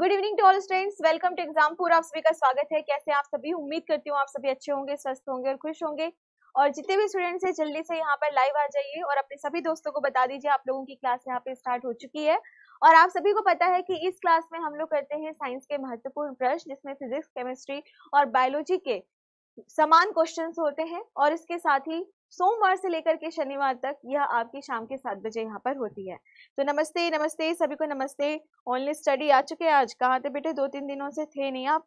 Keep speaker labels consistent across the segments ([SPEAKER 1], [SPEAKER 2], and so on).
[SPEAKER 1] good evening to all students welcome to पूरा आप सभी का स्वागत है कैसे आप सभी उम्मीद करती हूँ आप सभी अच्छे होंगे स्वस्थ होंगे और खुश होंगे और जितने भी स्टूडेंट्स हैं जल्दी से यहाँ पर लाइव आ जाइए और अपने सभी दोस्तों को बता दीजिए आप लोगों की क्लास यहाँ पे स्टार्ट हो चुकी है और आप सभी को पता है कि इस क्लास में हम लोग करते हैं साइंस के महत्वपूर्ण प्रश्न जिसमें फिजिक्स केमिस्ट्री और बायोलॉजी के समान क्वेश्चन होते हैं और इसके साथ ही सोमवार से लेकर के शनिवार तक यह आपकी शाम के सात बजे यहाँ पर होती है तो नमस्ते नमस्ते सभी को नमस्ते ऑनलाइन स्टडी आ चुके हैं आज कहाँ थे बेटे दो तीन दिनों से थे नहीं आप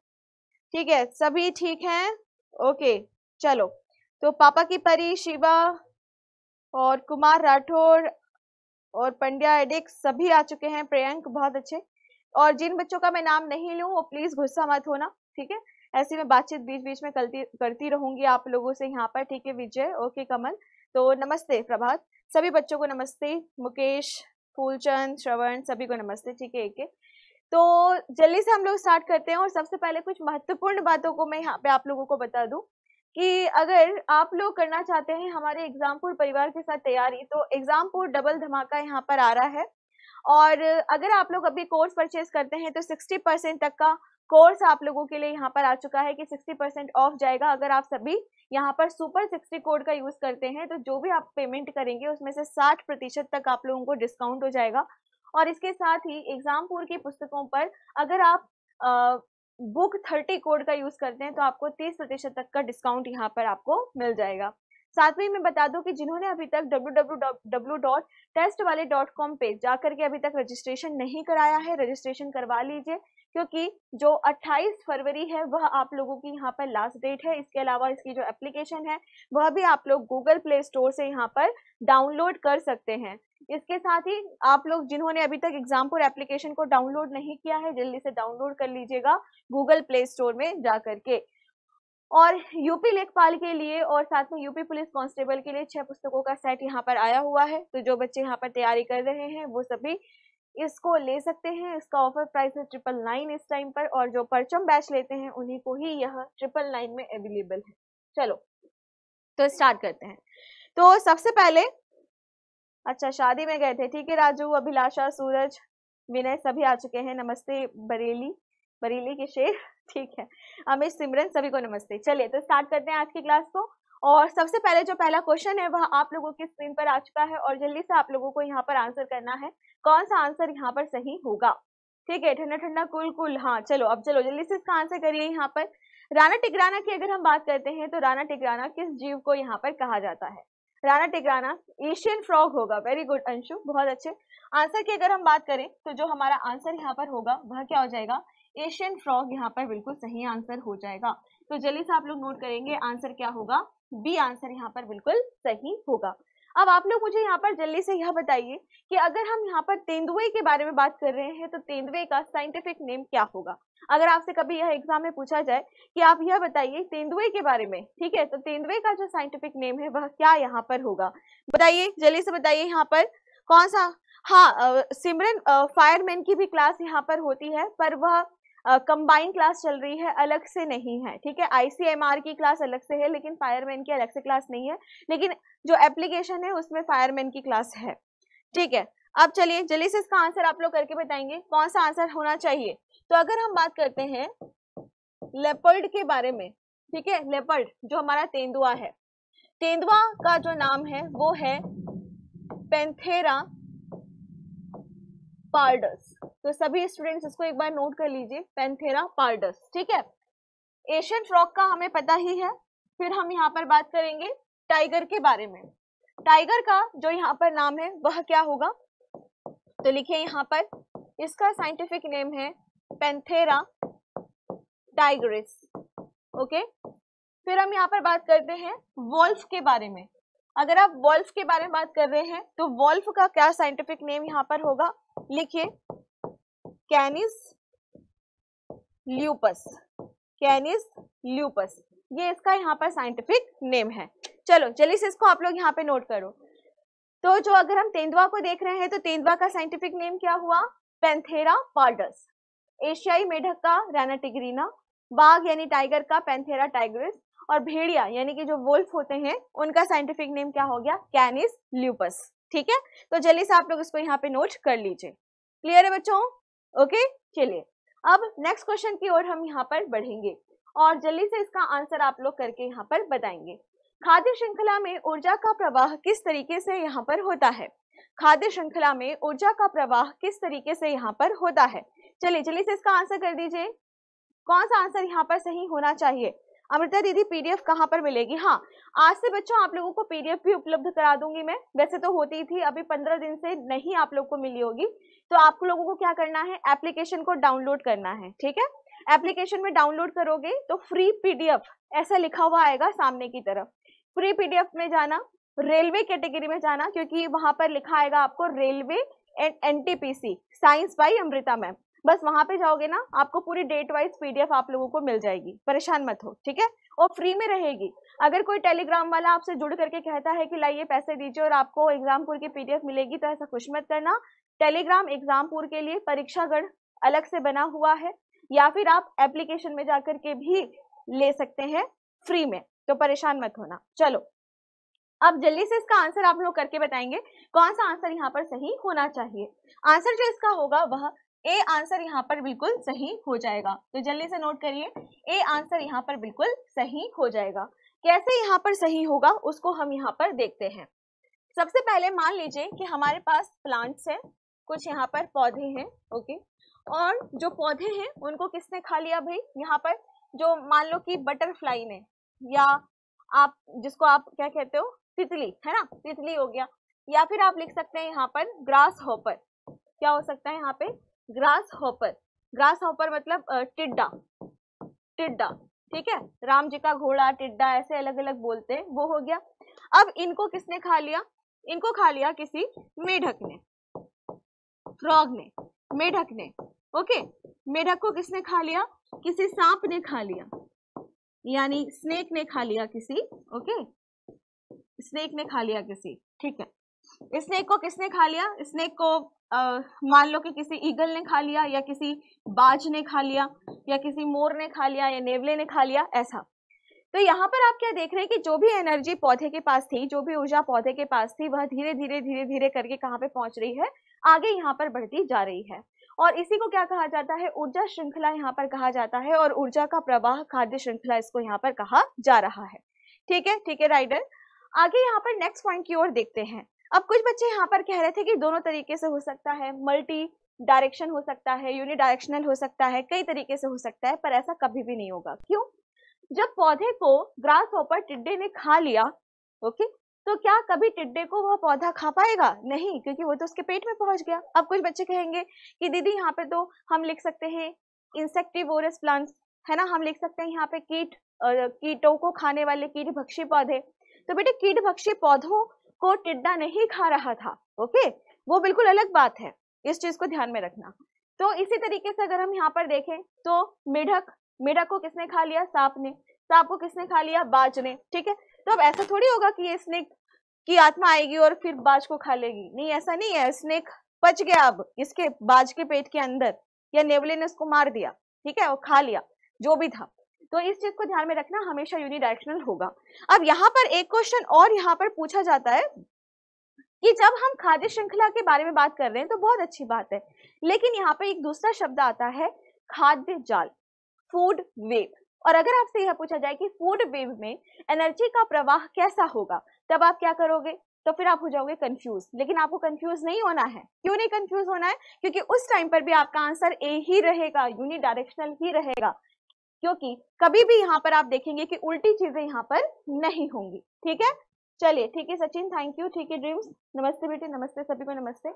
[SPEAKER 1] ठीक है सभी ठीक हैं ओके चलो तो पापा की परी शिवा और कुमार राठौर और पंड्या एडिक सभी आ चुके हैं प्रियंक बहुत अच्छे और जिन बच्चों का मैं नाम नहीं लूँ वो प्लीज़ गुस्सा मत होना ठीक है ऐसे में बातचीत बीच बीच में करती करती रहूंगी आप लोगों से यहाँ पर ठीक है विजय ओके कमल तो नमस्ते प्रभात सभी बच्चों को नमस्ते मुकेश फूलचंद श्रवण सभी को नमस्ते ठीक है एक तो जल्दी से हम लोग स्टार्ट करते हैं और सबसे पहले कुछ महत्वपूर्ण बातों को मैं यहाँ पे आप लोगों को बता दूं कि अगर आप लोग करना चाहते हैं हमारे एग्जामपुर परिवार के साथ तैयारी तो एग्जामपुर डबल धमाका यहाँ पर आ रहा है और अगर आप लोग अभी कोर्स परचेज करते हैं तो सिक्सटी परसेंट तक का कोर्स आप लोगों के लिए यहाँ पर आ चुका है कि 60 परसेंट ऑफ जाएगा अगर आप सभी यहाँ पर सुपर 60 कोड का यूज़ करते हैं तो जो भी आप पेमेंट करेंगे उसमें से 60 प्रतिशत तक आप लोगों को डिस्काउंट हो जाएगा और इसके साथ ही पूर की पुस्तकों पर अगर आप आ, बुक थर्टी कोड का यूज़ करते हैं तो आपको तीस प्रतिशत तक का डिस्काउंट यहाँ पर आपको मिल जाएगा साथ में मैं बता दूं कि जिन्होंने अभी तक www.testwale.com पे जाकर के अभी तक रजिस्ट्रेशन नहीं कराया है रजिस्ट्रेशन करवा लीजिए क्योंकि जो 28 फरवरी है वह आप लोगों की यहाँ पर लास्ट डेट है इसके अलावा इसकी जो एप्लीकेशन है वह भी आप लोग गूगल प्ले स्टोर से यहाँ पर डाउनलोड कर सकते हैं इसके साथ ही आप लोग जिन्होंने अभी तक एग्जामपुर एप्लीकेशन को डाउनलोड नहीं किया है जल्दी से डाउनलोड कर लीजिएगा गूगल प्ले स्टोर में जा करके और यूपी लेखपाल के लिए और साथ में यूपी पुलिस कांस्टेबल के लिए छह पुस्तकों का सेट यहाँ पर आया हुआ है तो जो बच्चे यहाँ पर तैयारी कर रहे हैं वो सभी इसको ले सकते हैं इसका ऑफर प्राइस है ट्रिपल नाइन इस टाइम पर और जो परचम बैच लेते हैं उन्हीं को ही यह ट्रिपल नाइन में अवेलेबल है चलो तो स्टार्ट करते हैं तो सबसे पहले अच्छा शादी में गए थे ठीक है राजू अभिलाषा सूरज विनय सभी आ चुके हैं नमस्ते बरेली बरेली के शेख ठीक है अमित सिमरन सभी को नमस्ते चलिए तो स्टार्ट करते हैं आज की क्लास को और सबसे पहले जो पहला क्वेश्चन है वह आप लोगों की स्क्रीन पर आ चुका है और जल्दी से आप लोगों को यहाँ पर आंसर करना है कौन सा आंसर यहाँ पर सही होगा ठीक है ठंडा ठंडा कुल कुल हाँ चलो अब चलो जल्दी से इसका आंसर करिए यहाँ पर राणा टिकराना की अगर हम बात करते हैं तो राणा टिकराना किस जीव को यहाँ पर कहा जाता है राणा टिकराना एशियन फ्रॉग होगा वेरी गुड अंशु बहुत अच्छे आंसर की अगर हम बात करें तो जो हमारा आंसर यहाँ पर होगा वह क्या हो जाएगा एशियन फ्रॉग यहाँ पर बिल्कुल सही आंसर हो जाएगा तो जल्दी से आप लोग नोट करेंगे आंसर क्या होगा बी आंसर यहाँ पर बिल्कुल सही होगा अब आप लोग मुझे यहाँ पर जल्दी से यह बताइए कि अगर हम यहाँ पर तेंदुए के बारे में बात कर रहे हैं तो तेंदुए का साइंटिफिक नेम क्या होगा अगर आपसे कभी यह एग्जाम में पूछा जाए कि आप यह बताइए तेंदुए के बारे में ठीक है तो तेंदुए का जो साइंटिफिक नेम है वह क्या यहाँ पर होगा बताइए जल्दी से बताइए यहाँ पर कौन सा हाँ सिमरन फायरमैन की भी क्लास यहाँ पर होती है पर वह कंबाइन क्लास चल रही है अलग से नहीं है ठीक है आईसीएमआर की क्लास अलग से है लेकिन फायरमैन की अलग से क्लास नहीं है लेकिन जो एप्लीकेशन है उसमें फायरमैन की क्लास है ठीक है अब चलिए जल्दी से इसका आंसर आप लोग करके बताएंगे कौन सा आंसर होना चाहिए तो अगर हम बात करते हैं लेपर्ड के बारे में ठीक है लेपर्ड जो हमारा तेंदुआ है तेंदुआ का जो नाम है वो है पेंथेरा पार्डस तो सभी स्टूडेंट्स इसको एक बार नोट कर लीजिए पेंथेरा पार्डस ठीक है एशियन फ्रॉक का हमें पता ही है फिर हम यहाँ पर बात करेंगे टाइगर के बारे में टाइगर का जो यहाँ पर नाम है वह क्या होगा तो लिखिए यहाँ पर इसका साइंटिफिक नेम है पेंथेरा टाइगरिस ओके फिर हम यहाँ पर बात करते हैं वॉल्फ के बारे में अगर आप वॉल्फ के बारे में बात कर रहे हैं तो वॉल्फ का क्या साइंटिफिक नेम यहाँ पर होगा लिखिए कैनिस ल्यूपस कैनिस ल्यूपस ये इसका यहाँ पर साइंटिफिक नेम है चलो जल्दी से इसको आप लोग यहाँ पे नोट करो तो जो अगर हम तेंदुआ को देख रहे हैं तो तेंदुआ का साइंटिफिक नेम क्या हुआ पेंथेरा पार्डस एशियाई मेढक का रैना टिगरीना बाघ यानी टाइगर का पेंथेरा टाइग्रिस और भेड़िया यानी कि जो वोल्फ होते हैं उनका साइंटिफिक नेम क्या हो गया कैनिस ल्यूपस ठीक है तो जल्दी से आप लोग इसको यहाँ पे नोट कर लीजिए क्लियर है बच्चों ओके चलिए अब नेक्स्ट क्वेश्चन की ओर हम यहाँ पर बढ़ेंगे और जल्दी से इसका आंसर आप लोग करके यहाँ पर बताएंगे खाद्य श्रृंखला में ऊर्जा का प्रवाह किस तरीके से यहाँ पर होता है खाद्य श्रृंखला में ऊर्जा का प्रवाह किस तरीके से यहाँ पर होता है चलिए जल्दी से इसका आंसर कर दीजिए कौन सा आंसर यहाँ पर सही होना चाहिए अमृता दीदी पीडीएफ कहाँ पर मिलेगी हाँ आज से बच्चों आप लोगों को पीडीएफ भी उपलब्ध करा दूंगी मैं वैसे तो होती थी अभी पंद्रह दिन से नहीं आप लोग को मिली होगी तो आप लोगों को क्या करना है एप्लीकेशन को डाउनलोड करना है ठीक है एप्लीकेशन में डाउनलोड करोगे तो फ्री पीडीएफ ऐसा लिखा हुआ आएगा सामने की तरफ फ्री पीडीएफ में जाना रेलवे कैटेगरी में जाना क्योंकि वहां पर लिखा आएगा आपको railway and NTPC science by Amrita ma'am बस वहां पे जाओगे ना आपको पूरी डेट वाइज पीडीएफ आप लोगों को मिल जाएगी परेशान मत हो ठीक है और फ्री में रहेगी अगर कोई टेलीग्राम वाला आपसे जुड़ करके कहता है कि लाइए पैसे दीजिए और आपको एग्जामपुर की पीडीएफ मिलेगी तो ऐसा कुछ मत करना टेलीग्राम एग्जामपुर के लिए परीक्षागढ़ अलग से बना हुआ है या फिर आप एप्लीकेशन में जाकर के भी ले सकते हैं फ्री में तो परेशान मत होना चलो अब जल्दी से इसका आंसर आप लोग करके बताएंगे कौन सा आंसर यहाँ पर सही होना चाहिए आंसर जो इसका होगा वह ए आंसर यहाँ पर बिल्कुल सही हो जाएगा तो जल्दी से नोट करिए ए आंसर यहाँ पर बिल्कुल सही हो जाएगा कैसे यहाँ पर सही होगा उसको हम यहाँ पर देखते हैं सबसे पहले मान लीजिए कि हमारे पास प्लांट्स हैं कुछ यहाँ पर पौधे हैं ओके और जो पौधे हैं उनको किसने खा लिया भाई यहाँ पर जो मान लो कि बटरफ्लाई ने या आप जिसको आप क्या कहते हो तितली है ना तितली हो गया या फिर आप लिख सकते हैं यहाँ पर ग्रास हॉपर क्या हो सकता है यहाँ पे ग्रास हॉपर ग्रास हॉपर मतलब टिड्डा टिड्डा ठीक है राम जी का घोड़ा टिड्डा ऐसे अलग अलग बोलते हैं वो हो गया अब इनको किसने खा लिया इनको खा लिया किसी मेढक ने फ्रॉग ने मेढक ने ओके मेढक को किसने खा लिया किसी सांप ने खा लिया यानी स्नेक ने खा लिया किसी ओके स्नेक ने खा लिया किसी ठीक है स्नेक को किसने खा लिया स्नेक को मान लो कि किसी ईगल ने खा लिया या किसी बाज ने खा लिया या किसी मोर ने खा लिया या नेवले ने खा लिया ऐसा तो यहाँ पर आप क्या देख रहे हैं कि जो भी एनर्जी पौधे के पास थी जो भी ऊर्जा पौधे के पास थी वह धीरे धीरे धीरे धीरे करके कहाँ पे पहुंच रही है आगे यहाँ पर बढ़ती जा रही है और इसी को क्या कहा जाता है ऊर्जा श्रृंखला यहाँ पर कहा जाता है और ऊर्जा का प्रवाह खाद्य श्रृंखला इसको यहाँ पर कहा जा रहा है ठीक है ठीक है राइडर आगे यहाँ पर नेक्स्ट पॉइंट की ओर देखते हैं अब कुछ बच्चे यहाँ पर कह रहे थे कि दोनों तरीके से हो सकता है मल्टी डायरेक्शन हो सकता है यूनि डायरेक्शनल हो सकता है कई तरीके से हो सकता है पर ऐसा कभी भी नहीं होगा क्यों जब पौधे को ग्रास ऑपर टिड्डे ने खा लिया ओके तो क्या कभी टिड्डे को वह पौधा खा पाएगा नहीं क्योंकि वो तो उसके पेट में पहुंच गया अब कुछ बच्चे कहेंगे कि दीदी यहाँ पे तो हम लिख सकते हैं इंसेक्टिवोरस प्लांट्स है ना हम लिख सकते हैं यहाँ पे कीट कीटों को खाने वाले कीट भक्षी पौधे तो बेटे कीट भक्षी पौधों को टिड्डा नहीं खा रहा था ओके वो बिल्कुल अलग बात है इस चीज को ध्यान में रखना तो इसी तरीके से अगर हम यहाँ पर देखें तो मेढक मेढक को किसने खा लिया सांप ने सांप को किसने खा लिया बाज ने ठीक है तो अब ऐसा थोड़ी होगा कि ये स्नेक की आत्मा आएगी और फिर बाज को खा लेगी नहीं ऐसा नहीं है स्नेक पच गया अब इसके बाज के पेट के अंदर या नेवले ने उसको मार दिया ठीक है और खा लिया जो भी था तो इस चीज को ध्यान में रखना हमेशा यूनिडायरेक्शनल होगा अब यहाँ पर एक क्वेश्चन और यहाँ पर पूछा जाता है कि जब हम खाद्य श्रृंखला के बारे में बात कर रहे हैं तो बहुत अच्छी बात है लेकिन यहाँ पर एक दूसरा शब्द आता है खाद्य जाल फूड वेव और अगर आपसे यह पूछा जाए कि फूड वेव में एनर्जी का प्रवाह कैसा होगा तब आप क्या करोगे तो फिर आप हो जाओगे कंफ्यूज लेकिन आपको कंफ्यूज नहीं होना है क्यों नहीं कंफ्यूज होना है क्योंकि उस टाइम पर भी आपका आंसर ए ही रहेगा यूनिडायरेक्शनल ही रहेगा क्योंकि कभी भी यहाँ पर आप देखेंगे कि उल्टी चीजें यहाँ पर नहीं होंगी ठीक है चलिए ठीक है सचिन थैंक यू ठीक है ड्रीम्स नमस्ते बेटे नमस्ते सभी को नमस्ते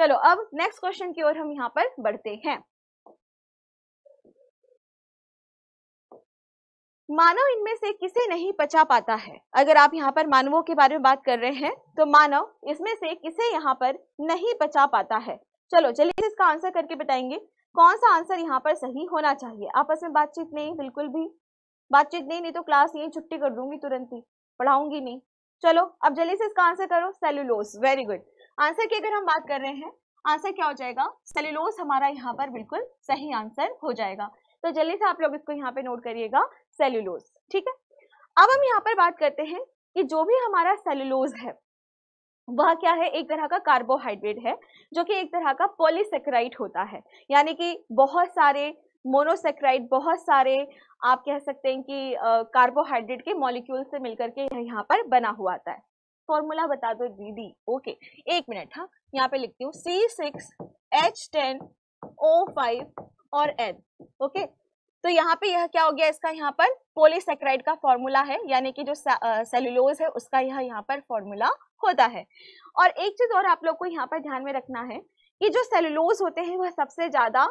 [SPEAKER 1] चलो अब नेक्स्ट क्वेश्चन की ओर हम यहाँ पर बढ़ते हैं मानव इनमें से किसे नहीं पचा पाता है अगर आप यहाँ पर मानवों के बारे में बात कर रहे हैं तो मानव इसमें से किसे यहाँ पर नहीं पचा पाता है चलो चलिए इसका आंसर करके बताएंगे कौन सा आंसर यहाँ पर सही होना चाहिए आपस में बातचीत नहीं बिल्कुल भी बातचीत नहीं नहीं तो क्लास यही छुट्टी कर दूंगी तुरंत ही पढ़ाऊंगी नहीं चलो अब जल्दी से इसका आंसर करो सेल्यूलोस वेरी गुड आंसर की अगर हम बात कर रहे हैं आंसर क्या हो जाएगा सेल्यूलोस हमारा यहाँ पर बिल्कुल सही आंसर हो जाएगा तो जल्दी से आप लोग इसको यहाँ पे नोट करिएगा सेल्यूलोस ठीक है अब हम यहाँ पर बात करते हैं कि जो भी हमारा सेल्यूलोज है वह क्या है एक तरह का कार्बोहाइड्रेट है जो कि एक तरह का पॉलीसेक्राइड होता है यानी कि बहुत सारे मोनोसेक्राइड बहुत सारे आप कह सकते हैं कि कार्बोहाइड्रेट के मॉलिक्यूल से मिलकर के यहाँ पर बना हुआ आता है फॉर्मूला बता दो दीदी ओके एक मिनट हाँ यहाँ पे लिखती हूँ C six H ten O five और एन ओके तो यहाँ पे यह क्या हो गया इसका यहाँ पर पोलिसक्राइड का फॉर्मूला है यानी कि जो सेलुलोज है उसका यह यहाँ पर फॉर्मूला होता है और एक चीज और आप लोग को यहाँ पर ध्यान में रखना है कि जो सेलुलोज होते हैं वह सबसे ज्यादा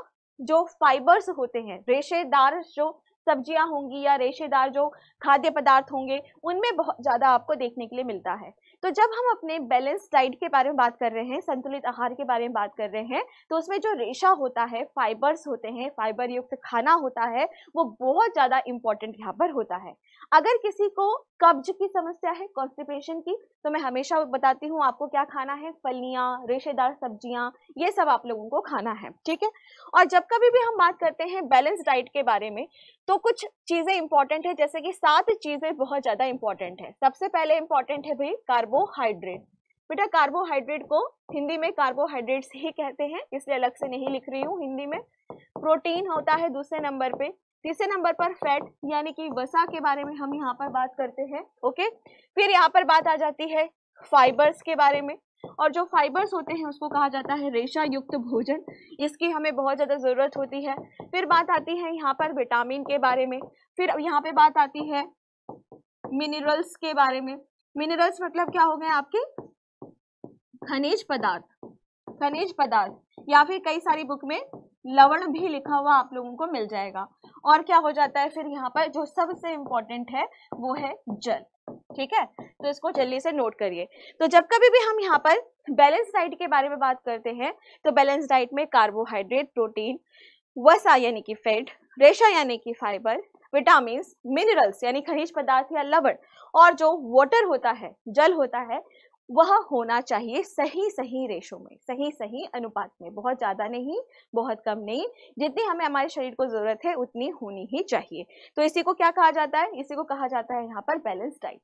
[SPEAKER 1] जो फाइबर्स होते हैं रेशेदार जो सब्जियां होंगी या रेशेदार जो खाद्य पदार्थ होंगे उनमें बहुत ज़्यादा आपको देखने के लिए मिलता है तो जब हम अपने बैलेंस डाइट के बारे में बात कर रहे हैं संतुलित आहार के बारे में बात कर रहे हैं तो उसमें जो रेशा होता है फाइबर्स होते हैं फाइबर युक्त खाना होता है वो बहुत ज़्यादा इंपॉर्टेंट यहाँ पर होता है अगर किसी को कब्ज की समस्या है कॉन्स्टिपेशन की तो मैं हमेशा बताती हूँ आपको क्या खाना है फलियाँ रेशेदार सब्जियाँ ये सब आप लोगों को खाना है ठीक है और जब कभी भी हम बात करते हैं बैलेंस डाइट के बारे में तो तो कुछ चीज़ें इंपॉर्टेंट है जैसे कि सात चीज़ें बहुत ज़्यादा इंपॉर्टेंट है सबसे पहले इंपॉर्टेंट है भाई कार्बोहाइड्रेट बेटा कार्बोहाइड्रेट को हिंदी में कार्बोहाइड्रेट्स ही कहते हैं इसलिए अलग से नहीं लिख रही हूँ हिंदी में प्रोटीन होता है दूसरे नंबर पे तीसरे नंबर पर फैट यानी कि वसा के बारे में हम यहाँ पर बात करते हैं ओके फिर यहाँ पर बात आ जाती है फाइबर्स के बारे में और जो फाइबर्स होते हैं उसको कहा जाता है रेशा युक्त भोजन इसकी हमें बहुत ज़्यादा ज़रूरत होती है फिर बात आती है यहाँ पर विटामिन के बारे में फिर यहाँ पे बात आती है मिनरल्स के बारे में मिनरल्स मतलब क्या हो गए आपके खनिज पदार्थ खनिज पदार्थ या फिर कई सारी बुक में लवण भी लिखा हुआ आप लोगों को मिल जाएगा और क्या हो जाता है फिर यहाँ पर जो सबसे इम्पोर्टेंट है वो है जल ठीक है तो इसको जल्दी से नोट करिए तो जब कभी भी हम यहाँ पर बैलेंस डाइट के बारे में बात करते हैं तो बैलेंस डाइट में कार्बोहाइड्रेट प्रोटीन वसा यानी कि फैट रेशा यानी कि फाइबर विटामिन मिनरल्स यानी खनिज पदार्थ या लवण और जो वाटर होता है जल होता है वह होना चाहिए सही सही रेशो में सही सही अनुपात में बहुत ज़्यादा नहीं बहुत कम नहीं जितनी हमें हमारे शरीर को ज़रूरत है उतनी होनी ही चाहिए तो इसी को क्या कहा जाता है इसी को कहा जाता है यहाँ पर बैलेंस डाइट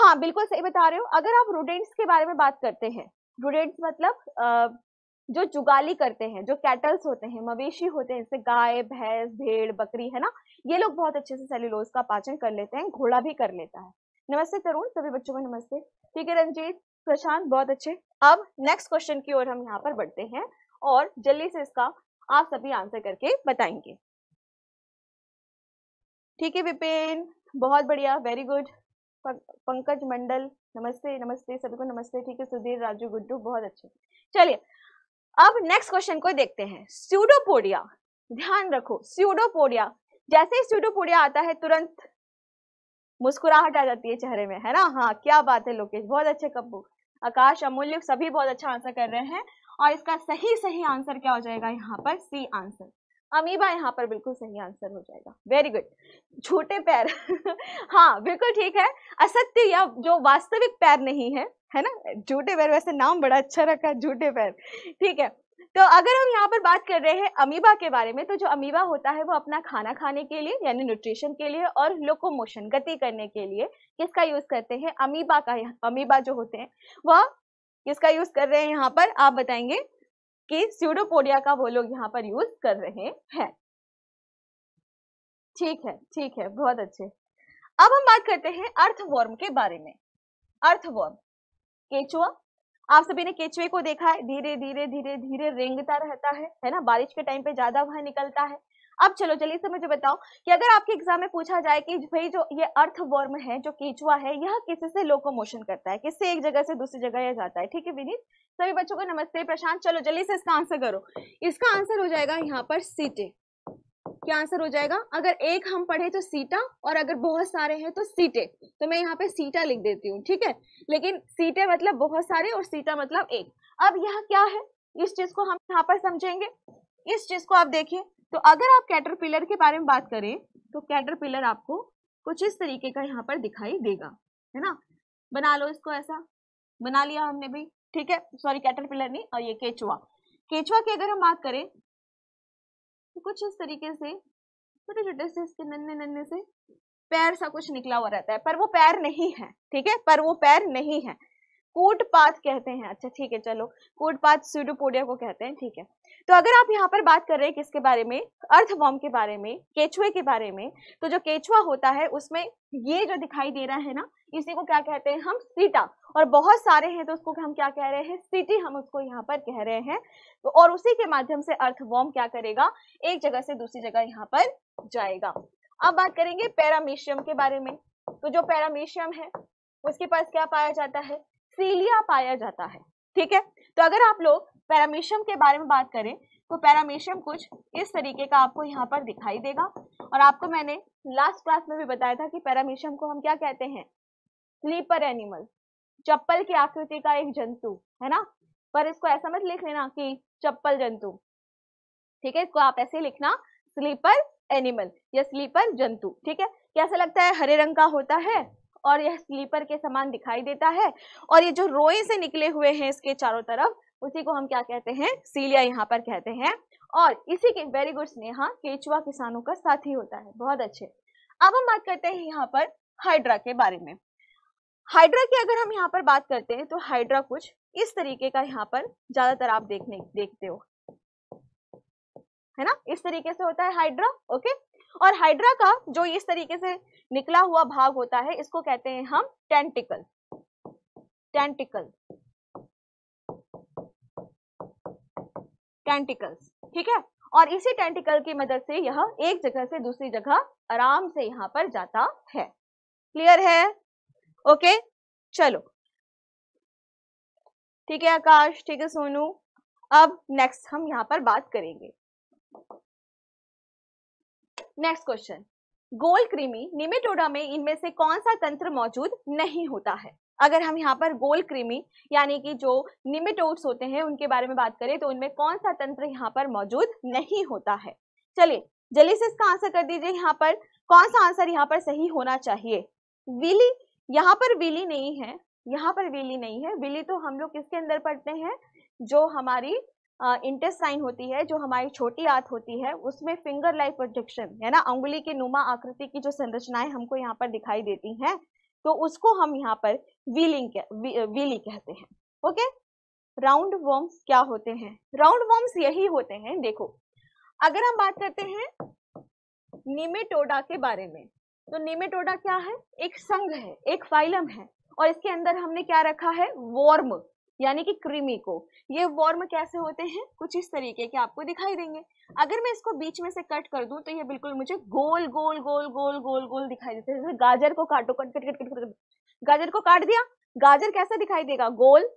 [SPEAKER 1] हाँ बिल्कुल सही बता रहे हो अगर आप रूडेंट्स के बारे में बात करते हैं रूडेंट्स मतलब जो जुगाली करते हैं जो कैटल्स होते हैं मवेशी होते हैं जैसे गाय भैंस भेड़ बकरी है ना ये लोग बहुत अच्छे से सेल्यूलोज का पाचन कर लेते हैं घोड़ा भी कर लेता है नमस्ते तरुण सभी बच्चों को नमस्ते ठीक है रंजीत प्रशांत बहुत अच्छे अब नेक्स्ट क्वेश्चन की ओर हम यहाँ पर बढ़ते हैं और जल्दी से इसका आप सभी आंसर करके बताएंगे ठीक है विपिन बहुत बढ़िया वेरी गुड पंकज मंडल नमस्ते नमस्ते सभी को नमस्ते ठीक है सुधीर राजू गुड्डू बहुत अच्छे चलिए अब नेक्स्ट क्वेश्चन को देखते हैं स्यूडोपोडिया ध्यान रखो स्यूडोपोडिया जैसे ही स्यूडोपोडिया आता है तुरंत मुस्कुराहट आ जाती है चेहरे में है ना हाँ क्या बात है लोकेश बहुत अच्छे कब्बू आकाश अमूल्य सभी बहुत अच्छा आंसर कर रहे हैं और इसका सही सही आंसर क्या हो जाएगा यहाँ पर सी आंसर अमीबा यहाँ पर बिल्कुल सही आंसर हो जाएगा वेरी गुड छोटे पैर हाँ बिल्कुल ठीक है असत्य या जो वास्तविक पैर नहीं है है ना झूठे पैर वैसे नाम बड़ा अच्छा रखा है झूठे पैर ठीक है तो अगर हम यहाँ पर बात कर रहे हैं अमीबा के बारे में तो जो अमीबा होता है वो अपना खाना खाने के लिए यानी न्यूट्रिशन के लिए और लोकोमोशन गति करने के लिए किसका यूज करते हैं अमीबा का अमीबा जो होते हैं वह किसका यूज कर रहे हैं यहाँ पर आप बताएंगे कि स्यूडोपोडिया का वो लोग यहाँ पर यूज कर रहे हैं ठीक है ठीक है बहुत अच्छे अब हम बात करते हैं अर्थवॉर्म के बारे में अर्थवॉर्म केचुआ आप सभी ने केचुए को देखा है धीरे धीरे धीरे धीरे रेंगता रहता है है ना बारिश के टाइम पे ज्यादा वह निकलता है अब चलो चलिए से मुझे बताओ कि अगर आपके एग्जाम में पूछा जाए कि भाई जो ये अर्थ वर्म है जो केचुआ है यह किससे लोकोमोशन करता है किससे एक जगह से दूसरी जगह यह जाता है ठीक है विनीत सभी बच्चों को नमस्ते प्रशांत चलो जल्दी से इसका आंसर करो इसका आंसर हो जाएगा यहाँ पर सीटे क्या आंसर हो जाएगा अगर एक हम पढ़े तो सीटा और अगर बहुत सारे हैं तो सीटे तो मैं यहाँ पे सीटा लिख देती हूँ ठीक है लेकिन सीटे मतलब बहुत सारे और सीटा मतलब एक अब यह क्या है इस चीज को हम यहाँ पर समझेंगे इस चीज को आप देखिए तो अगर आप कैटरपिलर के बारे में बात करें तो कैटरपिलर आपको कुछ इस तरीके का यहाँ पर दिखाई देगा है ना बना लो इसको ऐसा बना लिया हमने भी ठीक है सॉरी कैटरपिलर नहीं और ये केचुआ केचुआ की अगर हम बात करें तो कुछ इस तरीके से छोटे छोटे से इसके नन्हे नन्हे से पैर सा कुछ निकला हुआ रहता है पर वो पैर नहीं है ठीक है पर वो पैर नहीं है कोट पाथ कहते हैं अच्छा ठीक है चलो कोट पाथ सूडोपोडिया को कहते हैं ठीक है तो अगर आप यहाँ पर बात कर रहे हैं किसके बारे में अर्थवॉर्म के बारे में केचुए के बारे में तो जो केचुआ होता है उसमें ये जो दिखाई दे रहा है ना इसी को क्या कहते हैं हम सीटा और बहुत सारे हैं तो उसको हम क्या कह रहे हैं सीटी हम उसको यहाँ पर कह रहे हैं तो और उसी के माध्यम से अर्थवॉर्म क्या करेगा एक जगह से दूसरी जगह यहाँ पर जाएगा अब बात करेंगे पैरामीशियम के बारे में तो जो पैरामीशियम है उसके पास क्या पाया जाता है सीलिया पाया जाता है ठीक है तो अगर आप लोग पैरामीशियम के बारे में बात करें तो पैरामीशियम कुछ इस तरीके का आपको यहाँ पर दिखाई देगा और आपको मैंने लास्ट क्लास में भी बताया था कि पैरामीशियम को हम क्या कहते हैं स्लीपर एनिमल चप्पल की आकृति का एक जंतु है ना पर इसको ऐसा मत लिख लेना कि चप्पल जंतु ठीक है इसको आप ऐसे लिखना स्लीपर एनिमल या स्लीपर जंतु ठीक है कैसा लगता है हरे रंग का होता है और यह स्लीपर के समान दिखाई देता है और ये जो रोए से निकले हुए हैं इसके चारों तरफ उसी को हम क्या कहते हैं सीलिया यहाँ पर कहते हैं और इसी के वेरी गुड स्नेहा केचुआ किसानों का साथी होता है बहुत अच्छे अब हम बात करते हैं यहाँ पर हाइड्रा के बारे में हाइड्रा की अगर हम यहाँ पर बात करते हैं तो हाइड्रा कुछ इस तरीके का यहाँ पर ज्यादातर आप देखने देखते हो है ना इस तरीके से होता है हाइड्रा ओके और हाइड्रा का जो इस तरीके से निकला हुआ भाग होता है इसको कहते हैं हम टेंटिकल टेंटिकल टेंटिकल्स ठीक है और इसी टेंटिकल की मदद से यह एक जगह से दूसरी जगह आराम से यहां पर जाता है क्लियर है ओके चलो ठीक है आकाश ठीक है सोनू अब नेक्स्ट हम यहां पर बात करेंगे नेक्स्ट क्वेश्चन गोल क्रीमी निमेटोडा में इनमें से कौन सा तंत्र मौजूद नहीं होता है अगर हम यहाँ पर गोल क्रीमी यानी कि जो निमेटोड्स होते हैं उनके बारे में बात करें तो उनमें कौन सा तंत्र यहाँ पर मौजूद नहीं होता है चलिए जल्दी से इसका आंसर कर दीजिए यहाँ पर कौन सा आंसर यहाँ पर सही होना चाहिए विली यहाँ पर विली नहीं है यहाँ पर विली नहीं है विली तो हम लोग किसके अंदर पढ़ते हैं जो हमारी इंटेस्टाइन होती है जो हमारी छोटी आंत होती है उसमें फिंगर लाइक प्रोजेक्शन है ना उंगली के नुमा आकृति की जो संरचनाएं हमको यहाँ पर दिखाई देती हैं तो उसको हम यहाँ पर व्हीलिंग व्हीली कहते हैं ओके राउंड वर्म्स क्या होते हैं राउंड वर्म्स यही होते हैं देखो अगर हम बात करते हैं निमेटोडा के बारे में तो निमेटोडा क्या है एक संघ है एक फाइलम है और इसके अंदर हमने क्या रखा है वॉर्म यानी कि क्रीमी को ये वॉर्म कैसे होते हैं कुछ इस तरीके के आपको दिखाई देंगे अगर मैं इसको बीच में से कट कर दूं तो ये बिल्कुल मुझे गोल गोल गोल गोल गोल गोल दिखाई देते हैं जैसे गाजर को काटो cut cut cut cut cut गाजर को काट दिया गाजर कैसा दिखाई देगा गोल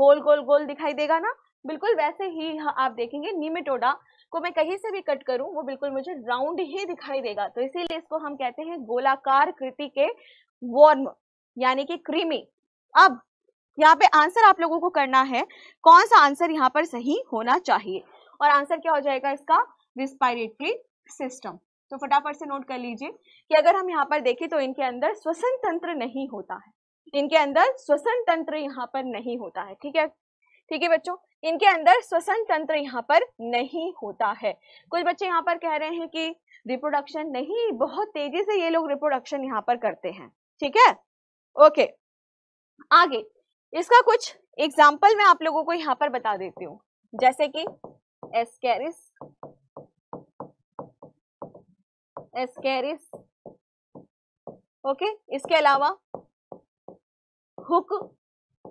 [SPEAKER 1] गोल गोल गोल दिखाई देगा ना बिल्कुल वैसे ही आप देखेंगे निमेटोडा को मैं कहीं से भी कट करूं वो बिल्कुल मुझे राउंड ही दिखाई देगा तो इसीलिए इसको हम कहते हैं गोलाकार कृति के वॉर्म यानी कि क्रीमी अब यहाँ पे आंसर आप लोगों को करना है कौन सा आंसर यहाँ पर सही होना चाहिए और आंसर क्या हो जाएगा इसका रिस्पायरेटरी सिस्टम तो फटाफट से नोट कर लीजिए कि अगर हम यहाँ पर देखें तो इनके अंदर श्वसन तंत्र नहीं होता है इनके अंदर श्वसन तंत्र यहाँ पर नहीं होता है ठीक है ठीक है बच्चों इनके अंदर श्वसन तंत्र यहाँ पर नहीं होता है कुछ बच्चे यहाँ पर कह रहे हैं कि रिप्रोडक्शन नहीं बहुत तेजी से ये लोग रिप्रोडक्शन यहाँ पर करते हैं ठीक है ओके आगे इसका कुछ एग्जाम्पल मैं आप लोगों को यहाँ पर बता देती हूँ जैसे कि एस्कैरिस एस्कैरिस ओके इसके अलावा हुक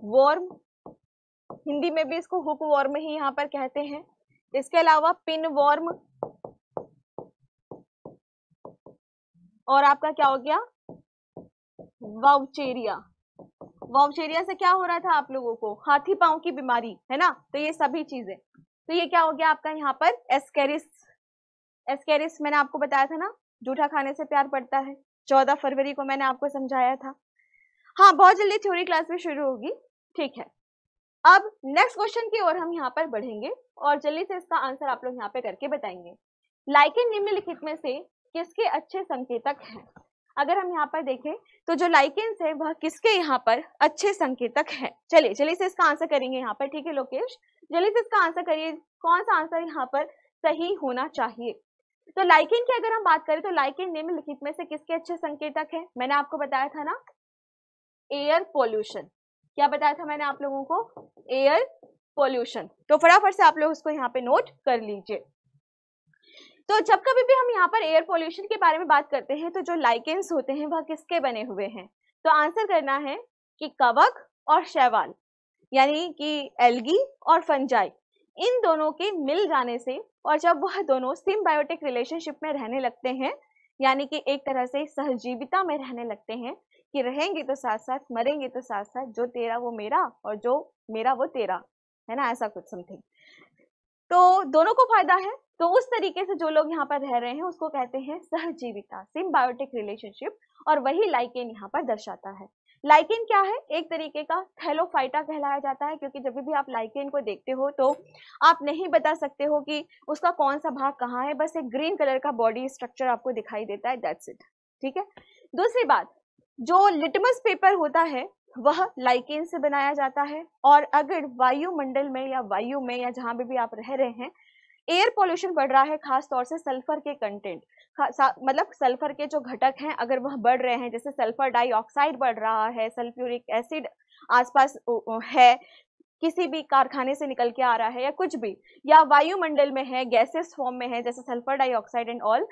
[SPEAKER 1] वॉर्म हिंदी में भी इसको हुक वॉर्म ही यहाँ पर कहते हैं इसके अलावा पिन वॉर्म और आपका क्या हो गया वाउचेरिया वॉमचेरिया से क्या हो रहा था आप लोगों को हाथी पाओ की बीमारी है ना तो ये सभी चीजें तो ये क्या हो गया आपका यहाँ पर एस्केरिस एस्केरिस मैंने आपको बताया था ना जूठा खाने से प्यार पड़ता है चौदह फरवरी को मैंने आपको समझाया था हाँ बहुत जल्दी थ्योरी क्लास भी शुरू होगी ठीक है अब नेक्स्ट क्वेश्चन की ओर हम यहाँ पर बढ़ेंगे और जल्दी से इसका आंसर आप लोग यहाँ पे करके बताएंगे लाइकिन निम्नलिखित में से किसके अच्छे संकेतक हैं अगर हम यहाँ पर देखें तो जो लाइकेंस है वह किसके यहाँ पर अच्छे संकेतक है चलिए चलिए से इसका आंसर करेंगे यहाँ पर ठीक है लोकेश जल्दी से इसका आंसर करिए कौन सा आंसर यहाँ पर सही होना चाहिए तो लाइकेन की अगर हम बात करें तो लाइकेन निम्नलिखित में से किसके अच्छे संकेतक है मैंने आपको बताया था ना एयर पोल्यूशन क्या बताया था मैंने आप लोगों को एयर पोल्यूशन तो फटाफट से आप लोग उसको यहाँ पे नोट कर लीजिए तो जब कभी भी हम यहाँ पर एयर पोल्यूशन के बारे में बात करते हैं तो जो लाइकेंस होते हैं वह किसके बने हुए हैं तो आंसर करना है कि कवक और शैवाल यानी कि एल्गी और फंजाई इन दोनों के मिल जाने से और जब वह दोनों सिम्बायोटिक रिलेशनशिप में रहने लगते हैं यानी कि एक तरह से सहजीविता में रहने लगते हैं कि रहेंगे तो साथ साथ मरेंगे तो साथ साथ जो तेरा वो मेरा और जो मेरा वो तेरा है ना ऐसा कुछ समथिंग तो दोनों को फायदा है तो उस तरीके से जो लोग यहाँ पर रह रहे हैं उसको कहते हैं सहजीविता सिम्बायोटिक रिलेशनशिप और वही लाइकेन यहाँ पर दर्शाता है लाइकेन क्या है एक तरीके का थैलोफाइटा कहलाया जाता है क्योंकि जब भी आप लाइकेन को देखते हो तो आप नहीं बता सकते हो कि उसका कौन सा भाग कहाँ है बस एक ग्रीन कलर का बॉडी स्ट्रक्चर आपको दिखाई देता है दैट्स इट ठीक है दूसरी बात जो लिटमस पेपर होता है वह लाइकेन से बनाया जाता है और अगर वायुमंडल में या वायु में या जहाँ भी, भी आप रह रहे हैं एयर पॉल्यूशन बढ़ रहा है खास तौर से सल्फर के कंटेंट मतलब सल्फर के जो घटक हैं अगर वह बढ़ रहे हैं जैसे सल्फर डाइऑक्साइड बढ़ रहा है सल्फ्यूरिक एसिड आसपास है किसी भी कारखाने से निकल के आ रहा है या कुछ भी या वायुमंडल में है गैसेस फॉर्म में है जैसे सल्फर डाइऑक्साइड एंड ऑल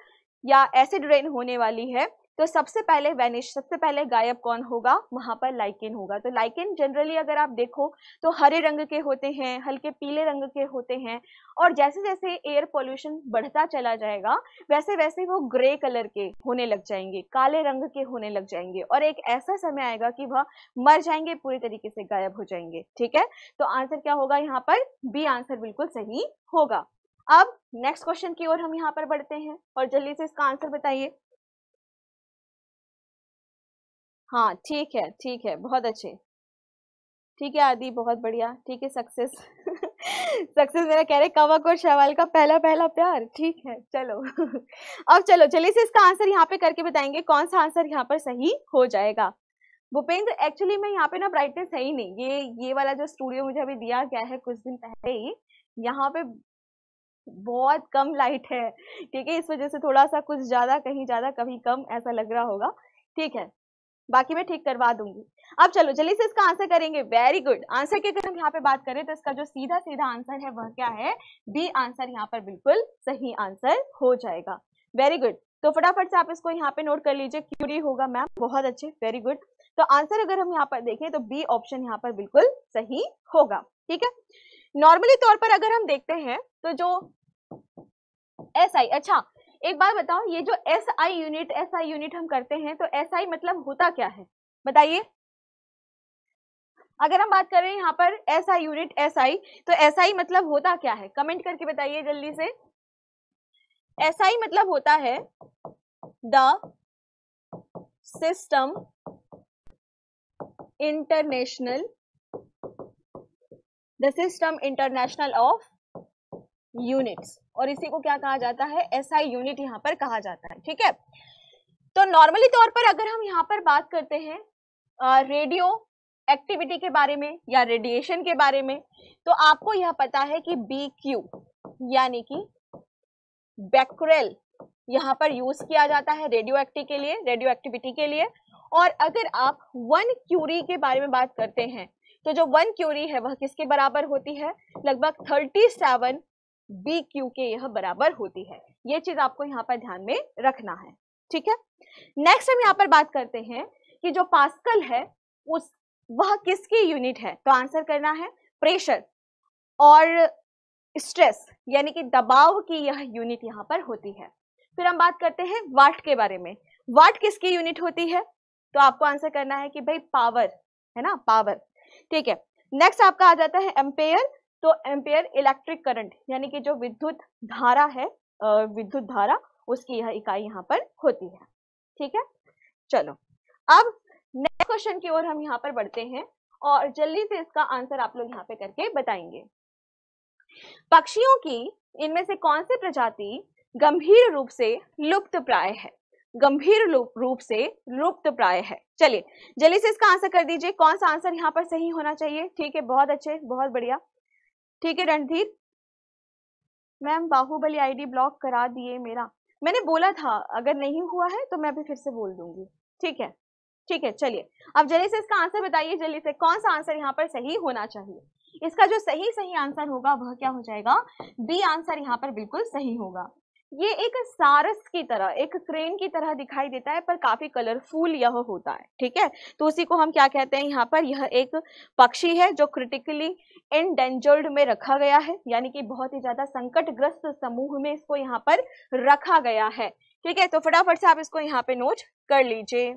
[SPEAKER 1] या एसिड रेन होने वाली है तो सबसे पहले वेनिश सबसे पहले गायब कौन होगा वहां पर लाइकेन होगा तो लाइकेन जनरली अगर आप देखो तो हरे रंग के होते हैं हल्के पीले रंग के होते हैं और जैसे जैसे एयर पोल्यूशन बढ़ता चला जाएगा वैसे वैसे वो ग्रे कलर के होने लग जाएंगे काले रंग के होने लग जाएंगे और एक ऐसा समय आएगा कि वह मर जाएंगे पूरी तरीके से गायब हो जाएंगे ठीक है तो आंसर क्या होगा यहाँ पर बी आंसर बिल्कुल सही होगा अब नेक्स्ट क्वेश्चन की ओर हम यहाँ पर बढ़ते हैं और जल्दी से इसका आंसर बताइए हाँ ठीक है ठीक है बहुत अच्छे ठीक है आदि बहुत बढ़िया ठीक है सक्सेस सक्सेस मेरा कह रहे कवक और शवाल का पहला पहला प्यार ठीक है चलो अब चलो चलिए से इसका आंसर यहाँ पे करके बताएंगे कौन सा आंसर यहाँ पर सही हो जाएगा भूपेंद्र एक्चुअली मैं यहाँ पे ना ब्राइटनेस है ही नहीं ये ये वाला जो स्टूडियो मुझे अभी दिया गया है कुछ दिन पहले ही यहाँ पे बहुत कम लाइट है ठीक है इस वजह से थोड़ा सा कुछ ज्यादा कहीं ज्यादा कभी कम ऐसा लग रहा होगा ठीक है बाकी मैं ठीक करवा दूंगी अब चलो जल्दी से इसका आंसर करेंगे वेरी गुड आंसर की अगर हम यहाँ पे बात करें तो इसका जो सीधा सीधा आंसर है वह क्या है बी आंसर यहाँ पर बिल्कुल सही आंसर हो जाएगा वेरी गुड तो फटाफट से आप इसको यहाँ पे नोट कर लीजिए क्यूरी होगा मैम बहुत अच्छे वेरी गुड तो आंसर अगर हम यहाँ पर देखें तो बी ऑप्शन यहाँ पर बिल्कुल सही होगा ठीक है नॉर्मली तौर पर अगर हम देखते हैं तो जो एस आई अच्छा एक बार बताओ ये जो S I unit S I unit हम करते हैं तो एस आई मतलब होता क्या है बताइए अगर हम बात करें यहाँ पर S I unit S I तो एस आई मतलब होता क्या है कमेंट करके बताइए जल्दी से एस आई मतलब होता है the system international the system international of units और इसी को क्या कहा जाता है एसआई यूनिट यहाँ पर कहा जाता है ठीक है तो नॉर्मली तौर पर अगर हम यहाँ पर बात करते हैं रेडियो एक्टिविटी के बारे में या रेडिएशन के बारे में तो आपको यह पता है कि बी क्यू यानी कि बैक्रेल यहाँ पर यूज किया जाता है रेडियो एक्टिव के लिए रेडियो एक्टिविटी के लिए और अगर आप वन क्यूरी के बारे में बात करते हैं तो जो वन क्यूरी है वह किसके बराबर होती है लगभग थर्टी सेवन बी क्यू के यह बराबर होती है ये चीज आपको यहाँ पर ध्यान में रखना है ठीक है नेक्स्ट हम यहाँ पर बात करते हैं कि जो पास्कल है उस वह किसकी यूनिट है तो आंसर करना है प्रेशर और स्ट्रेस यानी कि दबाव की यह यूनिट यहाँ पर होती है फिर हम बात करते हैं वाट के बारे में वाट किसकी यूनिट होती है तो आपको आंसर करना है कि भाई पावर है ना पावर ठीक है नेक्स्ट आपका आ जाता है एम्पेयर तो एम्पेयर इलेक्ट्रिक करंट यानी कि जो विद्युत धारा है विद्युत धारा उसकी यह इकाई यहाँ पर होती है ठीक है चलो अब नेक्स्ट क्वेश्चन की ओर हम यहाँ पर बढ़ते हैं और जल्दी से इसका आंसर आप लोग यहाँ पे करके बताएंगे पक्षियों की इनमें से कौन सी प्रजाति गंभीर रूप से लुप्त प्राय है गंभीर रूप से लुप्त प्राय है चलिए जल्दी से इसका आंसर कर दीजिए कौन सा आंसर यहाँ पर सही होना चाहिए ठीक है बहुत अच्छे बहुत बढ़िया ठीक है Randhir ma'am Baahubali ID block करा दिए मेरा मैंने बोला था अगर नहीं हुआ है तो मैं अभी फिर से बोल दूंगी ठीक है ठीक है चलिए अब जल्दी से इसका आंसर बताइए जल्दी से कौन सा आंसर यहाँ पर सही होना चाहिए इसका जो सही सही आंसर होगा वह क्या हो जाएगा बी आंसर यहाँ पर बिल्कुल सही होगा ये एक सारस की तरह एक क्रेन की तरह दिखाई देता है पर काफी कलरफुल यह होता है ठीक है तो उसी को हम क्या कहते हैं यहाँ पर यह एक पक्षी है जो क्रिटिकली इनडेंजर्ड में रखा गया है यानी कि बहुत ही ज्यादा संकटग्रस्त समूह में इसको यहाँ पर रखा गया है ठीक है तो फटाफट से आप इसको यहाँ पे नोट कर लीजिए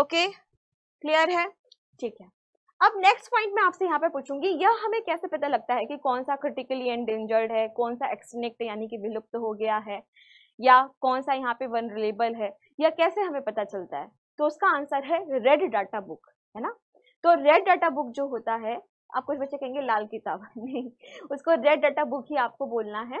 [SPEAKER 1] ओके क्लियर है ठीक है अब नेक्स्ट पॉइंट मैं आपसे यहाँ पे पूछूंगी यह हमें कैसे पता लगता है कि कौन सा क्रिटिकली एंडेंजर्ड है कौन सा एक्सटिनेक्ट यानी कि विलुप्त हो गया है या कौन सा यहाँ पे वनरेबल है या कैसे हमें पता चलता है तो उसका आंसर है रेड डाटा बुक है ना तो रेड डाटा बुक जो होता है आप कुछ बच्चे कहेंगे लाल किताब नहीं उसको रेड डाटा बुक ही आपको बोलना है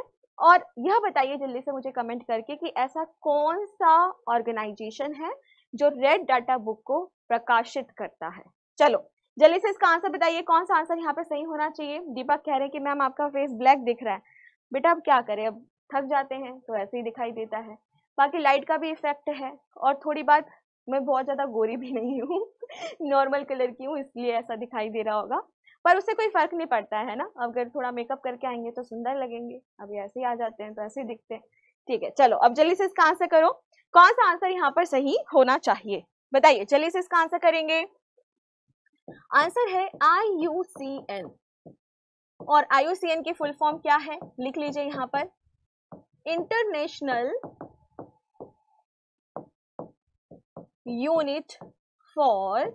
[SPEAKER 1] और यह बताइए जल्दी से मुझे कमेंट करके कि ऐसा कौन सा ऑर्गेनाइजेशन है जो रेड डाटा बुक को प्रकाशित करता है चलो जल्दी से इसका आंसर बताइए कौन सा आंसर यहाँ पे सही होना चाहिए दीपक कह रहे हैं कि मैम आपका फेस ब्लैक दिख रहा है बेटा अब क्या करें अब थक जाते हैं तो ऐसे ही दिखाई देता है बाकी लाइट का भी इफेक्ट है और थोड़ी बात मैं बहुत ज़्यादा गोरी भी नहीं हूँ नॉर्मल कलर की हूँ इसलिए ऐसा दिखाई दे रहा होगा पर उससे कोई फर्क नहीं पड़ता है ना अगर थोड़ा मेकअप करके आएंगे तो सुंदर लगेंगे अभी ऐसे ही आ जाते हैं तो ऐसे ही दिखते हैं ठीक है चलो अब जल्दी से इसका आंसर करो कौन सा आंसर यहाँ पर सही होना चाहिए बताइए चलिए से इसका आंसर करेंगे आंसर है आई यू सी एन और आई यू सी एन की फुल फॉर्म क्या है लिख लीजिए यहां पर international unit for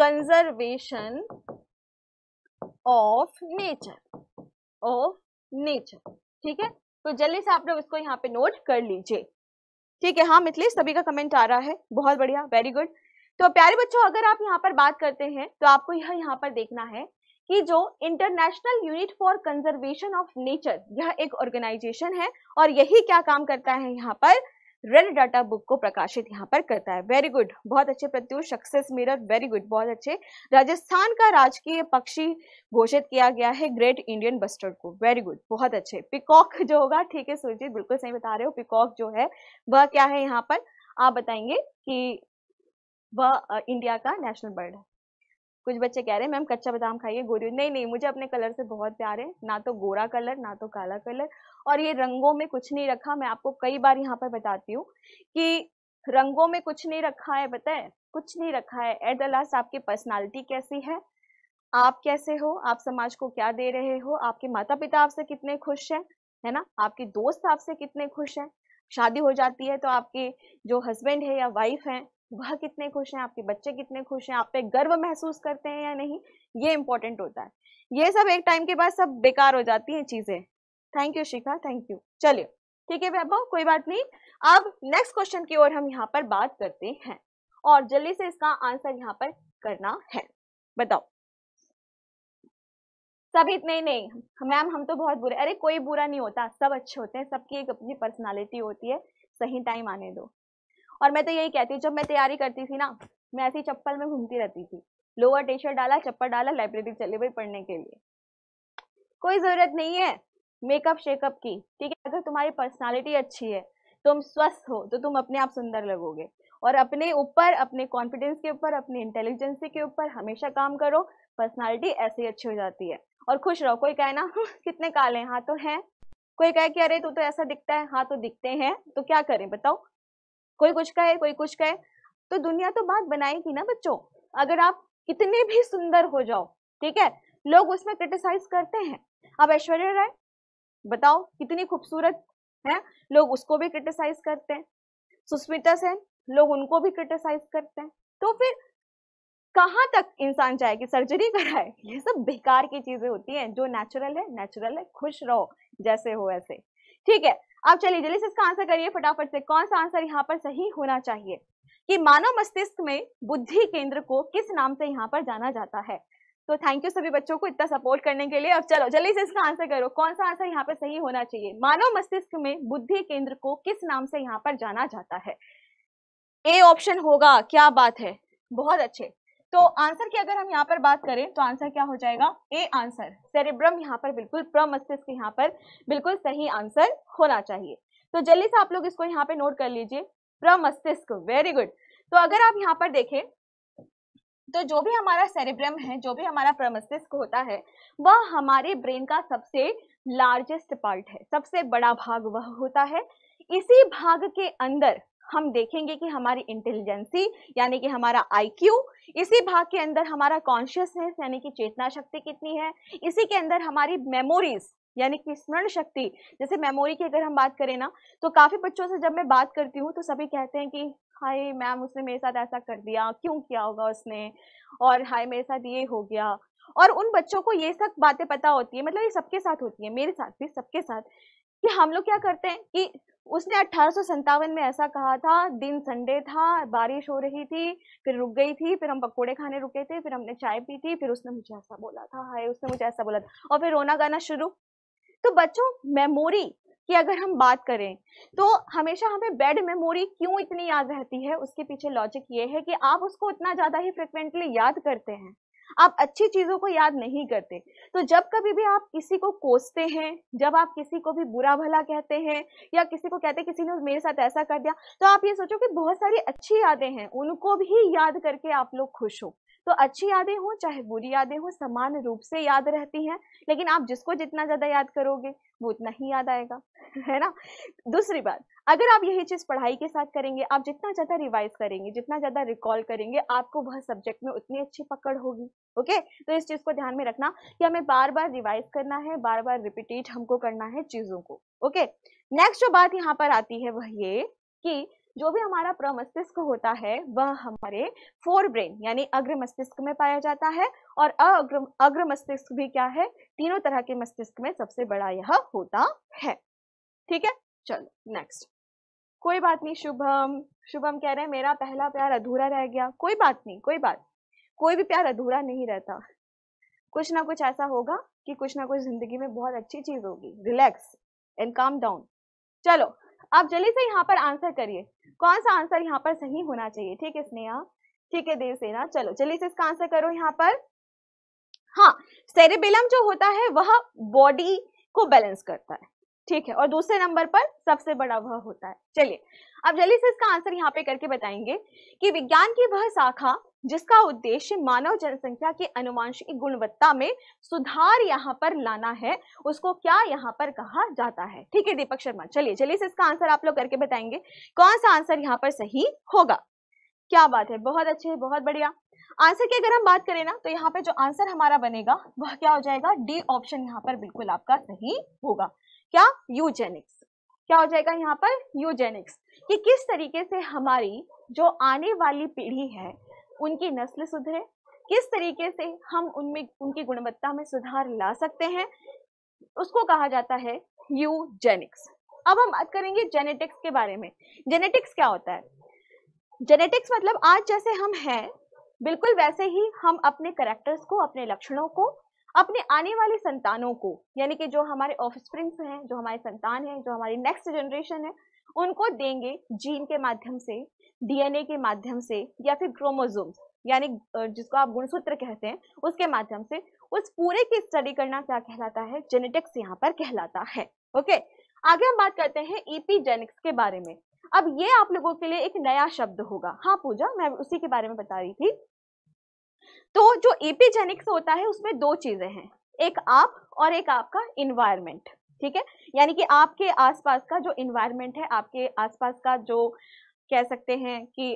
[SPEAKER 1] conservation of nature of nature ठीक है तो जल्दी से आप लोग इसको यहाँ पे नोट कर लीजिए ठीक है हाँ मिथिलेश सभी का कमेंट आ रहा है बहुत बढ़िया वेरी गुड तो प्यारे बच्चों अगर आप यहाँ पर बात करते हैं तो आपको यह यहाँ पर देखना है कि जो international unit for conservation of nature यह एक ऑर्गेनाइजेशन है और यही क्या काम करता है यहाँ पर रेड डाटा बुक को प्रकाशित यहाँ पर करता है वेरी गुड बहुत अच्छे Pratyush success mirror very good बहुत अच्छे राजस्थान का राजकीय पक्षी घोषित किया गया है ग्रेट इंडियन बस्टर्ड को वेरी गुड बहुत अच्छे पिकॉक जो होगा ठीक है सुरजीत बिल्कुल सही बता रहे हो पिकॉक जो है वह क्या है यहाँ पर आप बताएंगे कि वह इंडिया का नेशनल बर्ड है कुछ बच्चे कह रहे हैं मैम कच्चा बादाम खाइए गोरी नहीं नहीं मुझे अपने कलर से बहुत प्यार है ना तो गोरा कलर ना तो काला कलर और ये रंगों में कुछ नहीं रखा मैं आपको कई बार यहाँ पर बताती हूँ कि रंगों में कुछ नहीं रखा है बताए कुछ नहीं रखा है एट द लास्ट आपकी पर्सनालिटी कैसी है आप कैसे हो आप समाज को क्या दे रहे हो आपके माता पिता आपसे कितने खुश हैं है ना आपके दोस्त आपसे कितने खुश हैं शादी हो जाती है तो आपके जो हस्बैंड है या वाइफ है वह कितने खुश हैं आपके बच्चे कितने खुश हैं आप पे गर्व महसूस करते हैं या नहीं ये इंपॉर्टेंट होता है ये सब एक टाइम के बाद सब बेकार हो जाती हैं चीज़ें thank you Shikha thank you चलिए ठीक है वैभव कोई बात नहीं अब नेक्स्ट क्वेश्चन की ओर हम यहाँ पर बात करते हैं और जल्दी से इसका आंसर यहाँ पर करना है बताओ सब इतने नहीं मैम हम तो बहुत बुरे अरे कोई बुरा नहीं होता सब अच्छे होते हैं सबकी एक अपनी पर्सनालिटी होती है सही टाइम आने दो और मैं तो यही कहती हूँ जब मैं तैयारी करती थी ना मैं ऐसी चप्पल में घूमती रहती थी लोअर टी शर्ट डाला चप्पल डाला लाइब्रेरी चले गई पढ़ने के लिए कोई जरूरत नहीं है मेकअप शेकअप की ठीक है अगर तुम्हारी पर्सनालिटी अच्छी है तुम स्वस्थ हो तो तुम अपने आप सुंदर लगोगे और अपने ऊपर अपने कॉन्फिडेंस के ऊपर अपने इंटेलिजेंसी के ऊपर हमेशा काम करो पर्सनालिटी ऐसे ही अच्छी हो जाती है और खुश रहो कोई कहे ना हम्म, कितने काले हैं हाँ तो हैं कोई कहे कि अरे तू तो ऐसा दिखता है हाँ तो दिखते हैं तो क्या करें बताओ कोई कुछ कहे कोई कुछ कहे तो दुनिया तो बात बनाएगी ना बच्चों अगर आप कितने भी सुंदर हो जाओ ठीक है लोग उसमें क्रिटिसाइज करते हैं अब ऐश्वर्या राय बताओ कितनी खूबसूरत है लोग उसको भी क्रिटिसाइज करते हैं सुस्मिता सेन लोग उनको भी क्रिटिसाइज करते हैं तो फिर कहाँ तक इंसान चाहे कि सर्जरी कराए ये सब बेकार की चीजें होती हैं जो नेचुरल है नेचुरल है खुश रहो जैसे हो वैसे ठीक है आप चलिए जल्दी से इसका आंसर करिए फटाफट से कौन सा आंसर यहाँ पर सही होना चाहिए कि मानव मस्तिष्क में बुद्धि केंद्र को किस नाम से यहाँ पर जाना जाता है तो थैंक यू सभी बच्चों को इतना सपोर्ट करने के लिए अब चलो जल्दी से इसका आंसर करो कौन सा आंसर यहाँ पर सही होना चाहिए मानव मस्तिष्क में बुद्धि केंद्र को किस नाम से यहाँ पर जाना जाता है ए ऑप्शन होगा क्या बात है बहुत अच्छे तो आंसर की अगर हम यहाँ पर बात करें तो आंसर क्या हो जाएगा ए आंसर सेरेब्रम यहाँ पर बिल्कुल प्रमस्तिष्क यहाँ पर बिल्कुल सही आंसर होना चाहिए तो जल्दी से आप लोग इसको यहाँ पे नोट कर लीजिए प्रमस्तिष्क वेरी गुड तो अगर आप यहाँ पर देखें तो जो भी हमारा सेरेब्रम है जो भी हमारा प्रमस्तिष्क होता है वह हमारे ब्रेन का सबसे लार्जेस्ट पार्ट है सबसे बड़ा भाग वह होता है इसी भाग के अंदर हम देखेंगे कि हमारी इंटेलिजेंसी यानी कि हमारा आईक्यू इसी भाग के अंदर हमारा कॉन्शियसनेस यानी कि चेतना शक्ति कितनी है इसी के अंदर हमारी मेमोरीज यानी कि स्मरण शक्ति जैसे मेमोरी की अगर हम बात करें ना तो काफी बच्चों से जब मैं बात करती हूँ तो सभी कहते हैं कि हाय मैम उसने मेरे साथ ऐसा कर दिया क्यों किया होगा उसने और हाय मेरे साथ ये हो गया और उन बच्चों को ये सब बातें पता होती है मतलब ये सबके साथ होती है मेरे साथ भी सबके साथ कि हम लोग क्या करते हैं कि उसने अट्ठारह में ऐसा कहा था दिन संडे था बारिश हो रही थी फिर रुक गई थी फिर हम पकोड़े खाने रुके थे फिर हमने चाय पी थी फिर उसने मुझे ऐसा बोला था हाय उसने मुझे ऐसा बोला था और फिर रोना गाना शुरू तो बच्चों मेमोरी कि अगर हम बात करें तो हमेशा हमें बेड मेमोरी क्यों इतनी याद रहती है उसके पीछे लॉजिक ये है कि आप उसको उतना ज़्यादा ही फ्रिक्वेंटली याद करते हैं आप अच्छी चीज़ों को याद नहीं करते तो जब कभी भी आप किसी को कोसते हैं जब आप किसी को भी बुरा भला कहते हैं या किसी को कहते हैं किसी ने मेरे साथ ऐसा कर दिया तो आप ये सोचो कि बहुत सारी अच्छी यादें हैं उनको भी याद करके आप लोग खुश हो तो अच्छी यादें हों चाहे बुरी यादें हों समान रूप से याद रहती हैं लेकिन आप जिसको जितना ज़्यादा याद करोगे वो उतना ही याद आएगा है ना दूसरी बात अगर आप यही चीज़ पढ़ाई के साथ करेंगे आप जितना ज़्यादा रिवाइज करेंगे जितना ज़्यादा रिकॉल करेंगे आपको वह सब्जेक्ट में उतनी अच्छी पकड़ होगी ओके तो इस चीज़ को ध्यान में रखना कि हमें बार बार रिवाइज करना है बार बार रिपीटेट हमको करना है चीज़ों को ओके नेक्स्ट जो बात यहाँ पर आती है वह ये कि जो भी हमारा प्रमस्तिष्क होता है वह हमारे फोर ब्रेन यानी अग्र मस्तिष्क में पाया जाता है और अग्र अग्र मस्तिष्क भी क्या है तीनों तरह के मस्तिष्क में सबसे बड़ा यह होता है ठीक है चलो नेक्स्ट कोई बात नहीं शुभम शुभम कह रहे हैं मेरा पहला प्यार अधूरा रह गया कोई बात नहीं कोई बात कोई भी प्यार अधूरा नहीं रहता कुछ ना कुछ ऐसा होगा कि कुछ ना कुछ जिंदगी में बहुत अच्छी चीज होगी रिलैक्स एंड काम डाउन चलो आप जल्दी से यहाँ पर आंसर करिए कौन सा आंसर यहाँ पर सही होना चाहिए ठीक है स्नेहा ठीक है देवसेना चलो जल्दी से इसका आंसर करो यहाँ पर हाँ सेरेबेलम जो होता है वह बॉडी को बैलेंस करता है ठीक है और दूसरे नंबर पर सबसे बड़ा वह होता है चलिए अब जल्दी से इसका आंसर यहाँ पे करके बताएंगे कि विज्ञान की वह शाखा जिसका उद्देश्य मानव जनसंख्या की अनुवांशिक गुणवत्ता में सुधार यहाँ पर लाना है उसको क्या यहाँ पर कहा जाता है ठीक है दीपक शर्मा चलिए जल्दी से इसका आंसर आप लोग करके बताएंगे कौन सा आंसर यहाँ पर सही होगा क्या बात है बहुत अच्छे है बहुत बढ़िया आंसर की अगर हम बात करें ना तो यहाँ पे जो आंसर हमारा बनेगा वह क्या हो जाएगा डी ऑप्शन यहाँ पर बिल्कुल आपका सही होगा क्या यूजेनिक्स क्या हो जाएगा यहाँ पर यूजेनिक्स कि किस तरीके से हमारी जो आने वाली पीढ़ी है उनकी नस्ल सुधरे किस तरीके से हम उनमें उनकी गुणवत्ता में सुधार ला सकते हैं उसको कहा जाता है यूजेनिक्स अब हम बात करेंगे जेनेटिक्स के बारे में जेनेटिक्स क्या होता है जेनेटिक्स मतलब आज जैसे हम हैं बिल्कुल वैसे ही हम अपने करेक्टर्स को अपने लक्षणों को अपने आने वाले संतानों को यानी कि जो हमारे ऑफिस हैं जो हमारे संतान हैं जो हमारी नेक्स्ट जनरेशन है उनको देंगे जीन के माध्यम से डीएनए के माध्यम से या फिर क्रोमोजोम्स यानी जिसको आप गुणसूत्र कहते हैं उसके माध्यम से उस पूरे की स्टडी करना क्या कहलाता है जेनेटिक्स यहाँ पर कहलाता है ओके आगे हम बात करते हैं ईपीजेनिक्स के बारे में अब ये आप लोगों के लिए एक नया शब्द होगा हाँ पूजा मैं उसी के बारे में बता रही थी तो जो एपीजेनिक्स होता है उसमें दो चीजें हैं एक आप और एक आपका इन्वायरमेंट ठीक है यानी कि आपके आसपास का जो इन्वायरमेंट है आपके आसपास का जो कह सकते हैं कि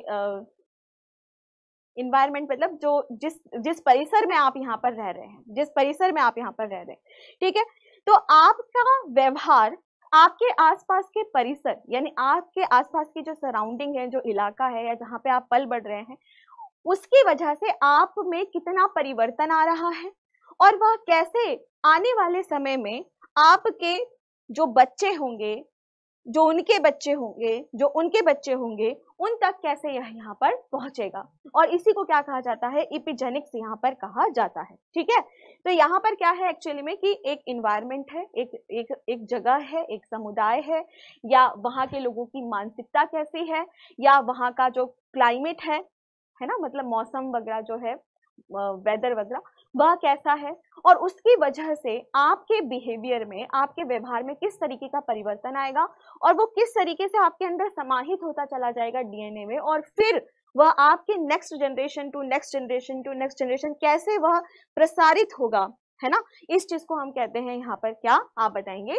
[SPEAKER 1] इन्वायरमेंट मतलब जो जिस जिस परिसर में आप यहाँ पर रह रहे हैं जिस परिसर में आप यहाँ पर रह रहे हैं ठीक है तो आपका व्यवहार आपके आसपास के परिसर यानी आपके आसपास की जो सराउंडिंग है जो इलाका है या जहाँ पे आप पल बढ़ रहे हैं उसकी वजह से आप में कितना परिवर्तन आ रहा है और वह कैसे आने वाले समय में आपके जो बच्चे होंगे जो उनके बच्चे होंगे जो उनके बच्चे होंगे उन तक कैसे यह यहाँ पर पहुंचेगा और इसी को क्या कहा जाता है इपिजेनिक्स यहाँ पर कहा जाता है ठीक है तो यहाँ पर क्या है एक्चुअली में कि एक इन्वायरमेंट है एक एक एक जगह है एक समुदाय है या वहाँ के लोगों की मानसिकता कैसी है या वहाँ का जो क्लाइमेट है है ना मतलब मौसम वगैरह जो है वेदर वगैरह वह कैसा है और उसकी वजह से आपके बिहेवियर में आपके व्यवहार में किस तरीके का परिवर्तन आएगा और वो किस तरीके से आपके अंदर समाहित होता चला जाएगा डीएनए में और फिर वह आपके next generation to next generation to next generation कैसे वह प्रसारित होगा है ना इस चीज को हम कहते हैं यहाँ पर क्या आप बताएंगे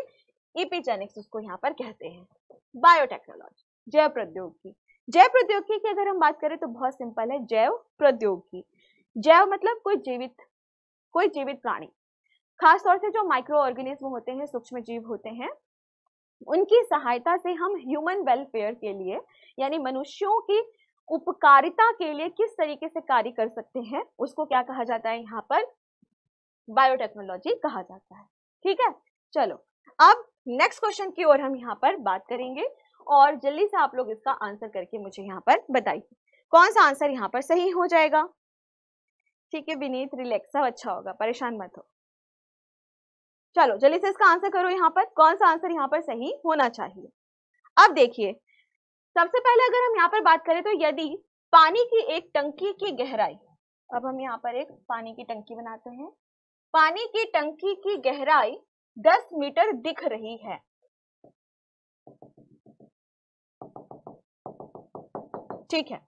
[SPEAKER 1] इपिजेनिक्स उसको यहाँ पर कहते हैं बायोटेक्नोलॉजी जैव प्रौद्योगिकी जैव प्रौद्योगिकी की अगर हम बात करें तो बहुत सिंपल है जैव प्रौद्योगिकी जैव मतलब कोई जीवित कोई जीवित प्राणी खास तौर से जो माइक्रो ऑर्गेनिज्म होते हैं सूक्ष्म जीव होते हैं उनकी सहायता से हम ह्यूमन वेलफेयर के लिए यानी मनुष्यों की उपकारिता के लिए किस तरीके से कार्य कर सकते हैं उसको क्या कहा जाता है यहाँ पर बायोटेक्नोलॉजी कहा जाता है ठीक है चलो अब नेक्स्ट क्वेश्चन की ओर हम यहाँ पर बात करेंगे और जल्दी से आप लोग इसका आंसर करके मुझे यहाँ पर बताइए कौन सा आंसर यहाँ पर सही हो जाएगा ठीक है विनीत रिलैक्स सब अच्छा होगा परेशान मत हो चलो जल्दी से इसका आंसर करो यहाँ पर कौन सा आंसर यहाँ पर सही होना चाहिए अब देखिए सबसे पहले अगर हम यहाँ पर बात करें तो यदि पानी की एक टंकी की गहराई अब हम यहाँ पर एक पानी की टंकी बनाते हैं पानी की टंकी की गहराई 10 मीटर दिख रही है ठीक है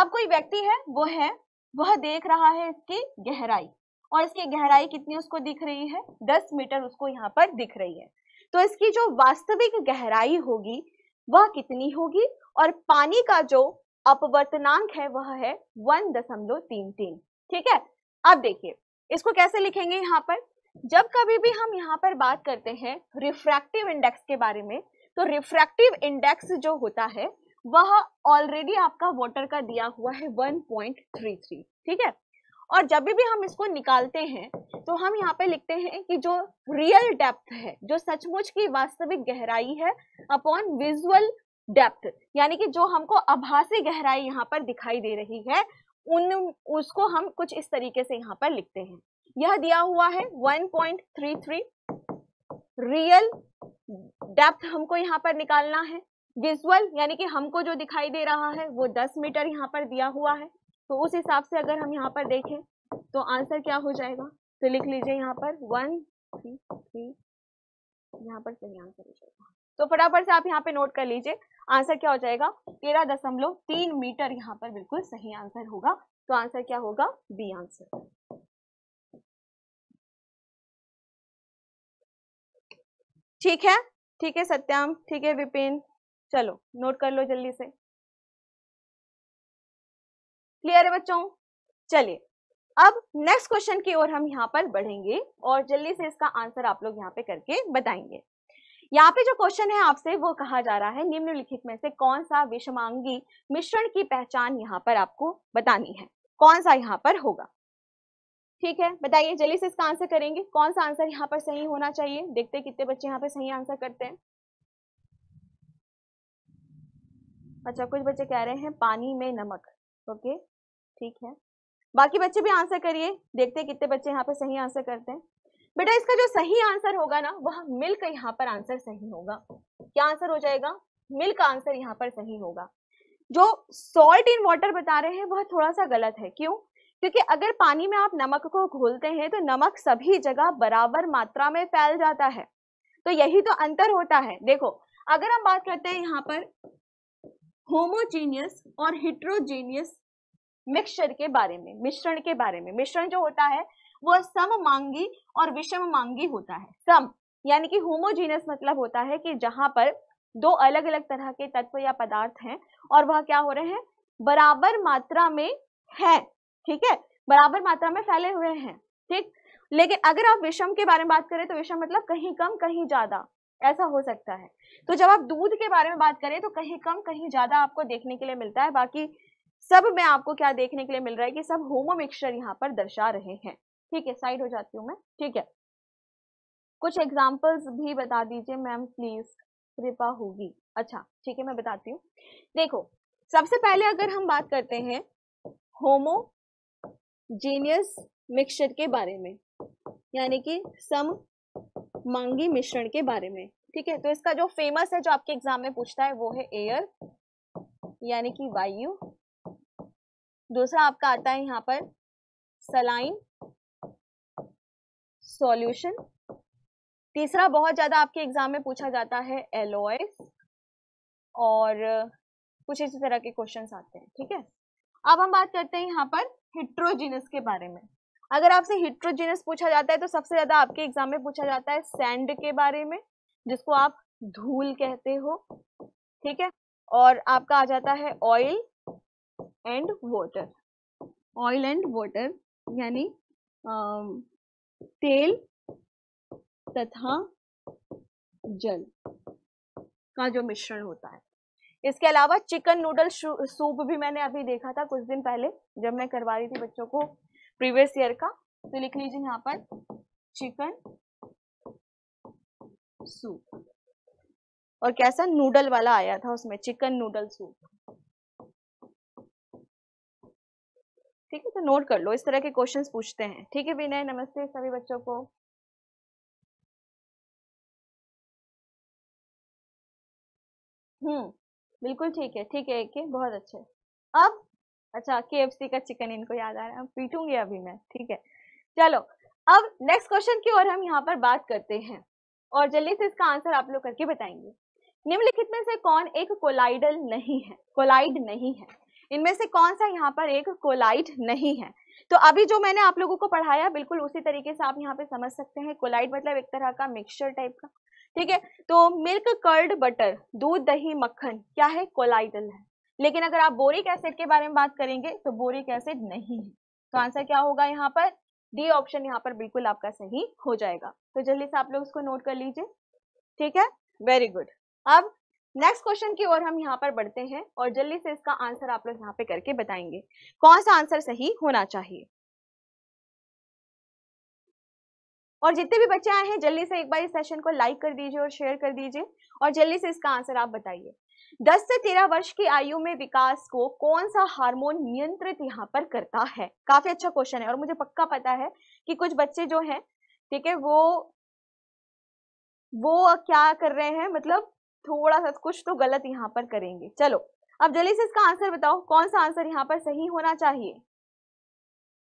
[SPEAKER 1] अब कोई व्यक्ति है वो है वह देख रहा है इसकी गहराई और इसकी गहराई कितनी उसको दिख रही है दस मीटर उसको यहाँ पर दिख रही है तो इसकी जो वास्तविक गहराई होगी वह कितनी होगी और पानी का जो अपवर्तनांक है वह है वन दशमलव तीन तीन ठीक है अब देखिए इसको कैसे लिखेंगे यहाँ पर जब कभी भी हम यहाँ पर बात करते हैं रिफ्रैक्टिव इंडेक्स के बारे में तो रिफ्रैक्टिव इंडेक्स जो होता है वह ऑलरेडी आपका वाटर का दिया हुआ है 1.33 ठीक है और जब भी हम इसको निकालते हैं तो हम यहाँ पे लिखते हैं कि जो रियल डेप्थ है जो सचमुच की वास्तविक गहराई है अपॉन विजुअल डेप्थ यानी कि जो हमको आभासी गहराई यहाँ पर दिखाई दे रही है उन उसको हम कुछ इस तरीके से यहाँ पर लिखते हैं यह दिया हुआ है 1.33 रियल डेप्थ हमको यहाँ पर निकालना है विजुअल यानी कि हमको जो दिखाई दे रहा है वो 10 मीटर यहाँ पर दिया हुआ है तो उस हिसाब से अगर हम यहाँ पर देखें तो आंसर क्या हो जाएगा तो लिख लीजिए यहाँ पर वन थ्री थ्री यहाँ पर सही आंसर हो जाएगा तो फटाफट से आप यहाँ पे नोट कर लीजिए आंसर क्या हो जाएगा तेरह दशमलव तीन मीटर यहाँ पर बिल्कुल सही आंसर होगा तो आंसर क्या होगा बी आंसर ठीक है ठीक है सत्याम ठीक है विपिन चलो नोट कर लो जल्दी से क्लियर है बच्चों चलिए अब नेक्स्ट क्वेश्चन की ओर हम यहाँ पर बढ़ेंगे और जल्दी से इसका आंसर आप लोग यहाँ पे करके बताएंगे यहाँ पे जो क्वेश्चन है आपसे वो कहा जा रहा है निम्नलिखित में से कौन सा विषमांगी मिश्रण की पहचान यहाँ पर आपको बतानी है कौन सा यहाँ पर होगा ठीक है बताइए जल्दी से इसका आंसर करेंगे कौन सा आंसर यहाँ पर सही होना चाहिए देखते कितने बच्चे यहाँ पे सही आंसर करते हैं अच्छा कुछ बच्चे कह रहे हैं पानी में नमक ओके ठीक है बाकी बच्चे भी आंसर करिए देखते हैं कितने बच्चे यहाँ पे सही आंसर करते हैं बेटा इसका जो सही आंसर होगा ना वह मिल्क यहाँ पर आंसर सही होगा क्या आंसर हो जाएगा मिल्क आंसर यहाँ पर सही होगा जो सॉल्ट इन वाटर बता रहे हैं वह थोड़ा सा गलत है क्यों क्योंकि अगर पानी में आप नमक को घोलते हैं तो नमक सभी जगह बराबर मात्रा में फैल जाता है तो यही तो अंतर होता है देखो अगर हम बात करते हैं यहाँ पर होमोजेनियस और हिट्रोजेनियस मिक्सचर के बारे में मिश्रण के बारे में मिश्रण जो होता है वह सम मांगी और विषम मांगी होता है सम यानी कि होमोजीनियस मतलब होता है कि जहां पर दो अलग अलग तरह के तत्व या पदार्थ हैं और वह क्या हो रहे हैं बराबर मात्रा में है ठीक है बराबर मात्रा में फैले हुए हैं ठीक लेकिन अगर आप विषम के बारे में बात करें तो विषम मतलब कहीं कम कहीं ज्यादा ऐसा हो सकता है तो जब आप दूध के बारे में बात करें तो कहीं कम कहीं ज़्यादा आपको देखने के लिए मिलता है बाकी सब में आपको क्या देखने के लिए मिल रहा है कि सब होमो मिक्सचर यहाँ पर दर्शा रहे हैं ठीक है साइड हो जाती हूँ मैं ठीक है कुछ एग्जाम्पल्स भी बता दीजिए मैम प्लीज कृपा होगी अच्छा ठीक है मैं बताती हूँ देखो सबसे पहले अगर हम बात करते हैं जीनियस मिक्सचर के बारे में यानी कि सम मांगी मिश्रण के बारे में ठीक है तो इसका जो फेमस है जो आपके एग्जाम में पूछता है वो है एयर यानी कि वायु दूसरा आपका आता है यहाँ पर सलाइन सॉल्यूशन तीसरा बहुत ज़्यादा आपके एग्जाम में पूछा जाता है एलोइस और कुछ इसी तरह के क्वेश्चन आते हैं ठीक है अब हम बात करते हैं यहाँ पर हिट्रोजिनस के बारे में अगर आपसे हिट्रोजीनियस पूछा जाता है तो सबसे ज़्यादा आपके एग्जाम में पूछा जाता है सैंड के बारे में जिसको आप धूल कहते हो ठीक है और आपका आ जाता है oil and water oil and water यानी तेल तथा जल का जो मिश्रण होता है इसके अलावा चिकन नूडल सूप भी मैंने अभी देखा था कुछ दिन पहले जब मैं करवा रही थी बच्चों को प्रीवियस ईयर का तो लिख लीजिए यहाँ पर चिकन सूप और कैसा नूडल वाला आया था उसमें चिकन नूडल सूप ठीक है तो नोट कर लो इस तरह के क्वेश्चंस पूछते हैं ठीक है विनय नमस्ते सभी बच्चों को हम्म बिल्कुल ठीक है ठीक है एक बहुत अच्छे अब अच्छा के का चिकन इनको याद आ रहा है पीटूंगी अभी मैं ठीक है चलो अब नेक्स्ट क्वेश्चन की ओर हम यहाँ पर बात करते हैं और जल्दी से इसका आंसर आप लोग करके बताएंगे निम्नलिखित में से कौन एक कोलाइडल नहीं है कोलाइड नहीं है इनमें से कौन सा यहाँ पर एक कोलाइड नहीं है तो अभी जो मैंने आप लोगों को पढ़ाया बिल्कुल उसी तरीके से आप यहाँ पे समझ सकते हैं कोलाइड मतलब एक तरह का मिक्सचर टाइप का ठीक है तो मिल्क कर्ड बटर दूध दही मक्खन क्या है कोलाइडल है लेकिन अगर आप बोरिक एसिड के बारे में बात करेंगे तो बोरिक एसिड नहीं है तो आंसर क्या होगा यहाँ पर डी ऑप्शन यहाँ पर बिल्कुल आपका सही हो जाएगा तो जल्दी से आप लोग इसको नोट कर लीजिए ठीक है वेरी गुड अब नेक्स्ट क्वेश्चन की ओर हम यहाँ पर बढ़ते हैं और जल्दी से इसका आंसर आप लोग यहाँ पे करके बताएंगे कौन सा आंसर सही होना चाहिए और जितने भी बच्चे आए हैं जल्दी से एक बार इस सेशन को लाइक कर दीजिए और शेयर कर दीजिए और जल्दी से इसका आंसर आप बताइए 10 से 13 वर्ष की आयु में विकास को कौन सा हार्मोन नियंत्रित यहाँ पर करता है काफी अच्छा क्वेश्चन है और मुझे पक्का पता है कि कुछ बच्चे जो हैं ठीक है वो वो क्या कर रहे हैं मतलब थोड़ा सा कुछ तो गलत यहाँ पर करेंगे चलो अब जल्दी से इसका आंसर बताओ कौन सा आंसर यहाँ पर सही होना चाहिए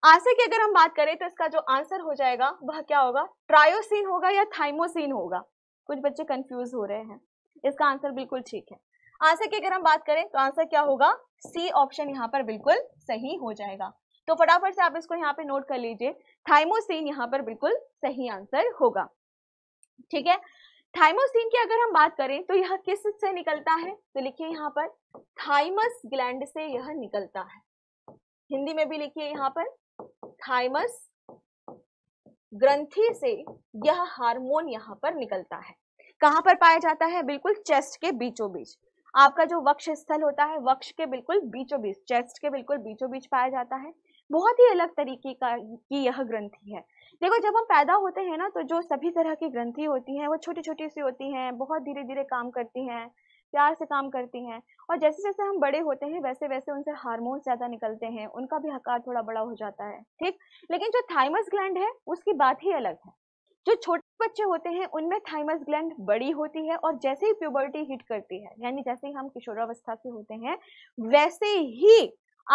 [SPEAKER 1] आंसर की अगर हम बात करें तो इसका जो आंसर हो जाएगा वह क्या होगा ट्रायोसिन होगा या थाइमोसिन होगा कुछ बच्चे कंफ्यूज हो रहे हैं इसका आंसर बिल्कुल ठीक है आंसर की अगर हम बात करें तो आंसर क्या होगा सी ऑप्शन यहाँ पर बिल्कुल सही हो जाएगा तो फटाफट से आप इसको यहाँ पे नोट कर लीजिए थाइमोसिन यहाँ पर बिल्कुल सही आंसर होगा ठीक है थाइमोसिन की अगर हम बात करें तो यह किस से निकलता है तो लिखिए यहाँ पर थाइमस ग्लैंड से यह निकलता है हिंदी में भी लिखिए यहाँ पर थाइमस ग्रंथि से यह हार्मोन यहाँ पर निकलता है कहाँ पर पाया जाता है बिल्कुल चेस्ट के बीचों बीच आपका जो वक्ष स्थल होता है वक्ष के बिल्कुल बीचों बीच चेस्ट के बिल्कुल बीचों बीच पाया जाता है बहुत ही अलग तरीके का की यह ग्रंथि है देखो जब हम पैदा होते हैं ना तो जो सभी तरह की ग्रंथि होती हैं वो छोटी छोटी सी होती हैं बहुत धीरे धीरे काम करती हैं प्यार से काम करती हैं और जैसे जैसे हम बड़े होते हैं वैसे वैसे उनसे हार्मोन्स ज़्यादा निकलते हैं उनका भी हकार थोड़ा बड़ा हो जाता है ठीक लेकिन जो थाइमस ग्लैंड है उसकी बात ही अलग है जो छोटे बच्चे होते हैं उनमें थाइमस ग्लैंड बड़ी होती है और जैसे ही प्यूबर्टी हिट करती है यानी जैसे ही हम किशोरावस्था से होते हैं वैसे ही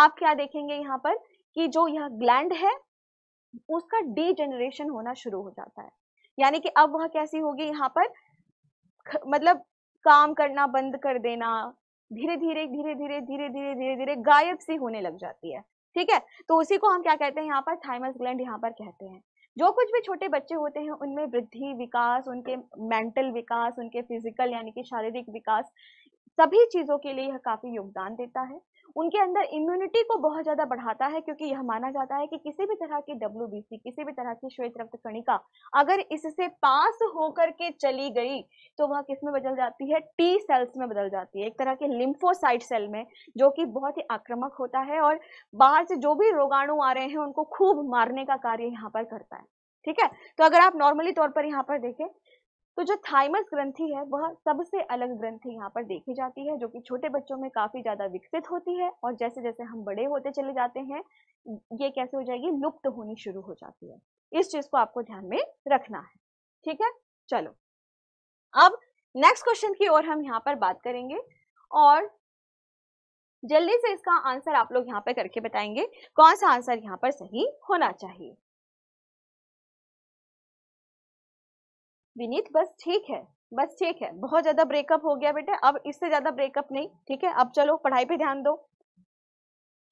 [SPEAKER 1] आप क्या देखेंगे यहाँ पर कि जो यह ग्लैंड है उसका डीजेनरेशन होना शुरू हो जाता है यानी कि अब वह कैसी होगी यहाँ पर मतलब काम करना बंद कर देना धीरे धीरे धीरे धीरे धीरे धीरे धीरे धीरे गायब सी होने लग जाती है ठीक है तो उसी को हम क्या कहते हैं यहाँ पर थाइमस ग्लैंड यहाँ पर कहते हैं जो कुछ भी छोटे बच्चे होते हैं उनमें वृद्धि विकास उनके मेंटल विकास उनके फिजिकल यानी कि शारीरिक विकास सभी चीज़ों के लिए यह काफ़ी योगदान देता है उनके अंदर इम्यूनिटी को बहुत ज़्यादा बढ़ाता है क्योंकि यह माना जाता है कि किसी भी तरह की डब्ल्यू किसी भी तरह की श्वेत रक्त कणिका अगर इससे पास होकर के चली गई तो वह किस में बदल जाती है टी सेल्स में बदल जाती है एक तरह के लिम्फोसाइट सेल में जो कि बहुत ही आक्रामक होता है और बाहर से जो भी रोगाणु आ रहे हैं उनको खूब मारने का कार्य यहाँ पर करता है ठीक है तो अगर आप नॉर्मली तौर पर यहाँ पर देखें तो जो थाइमस ग्रंथि है वह सबसे अलग ग्रंथि यहाँ पर देखी जाती है जो कि छोटे बच्चों में काफ़ी ज़्यादा विकसित होती है और जैसे जैसे हम बड़े होते चले जाते हैं ये कैसे हो जाएगी लुप्त होनी शुरू हो जाती है इस चीज़ को आपको ध्यान में रखना है ठीक है चलो अब नेक्स्ट क्वेश्चन की ओर हम यहाँ पर बात करेंगे और जल्दी से इसका आंसर आप लोग यहाँ पर करके बताएंगे कौन सा आंसर यहाँ पर सही होना चाहिए विनीत बस ठीक है बस ठीक है बहुत ज्यादा ब्रेकअप हो गया बेटा अब इससे ज्यादा ब्रेकअप नहीं ठीक है अब चलो पढ़ाई पे ध्यान दो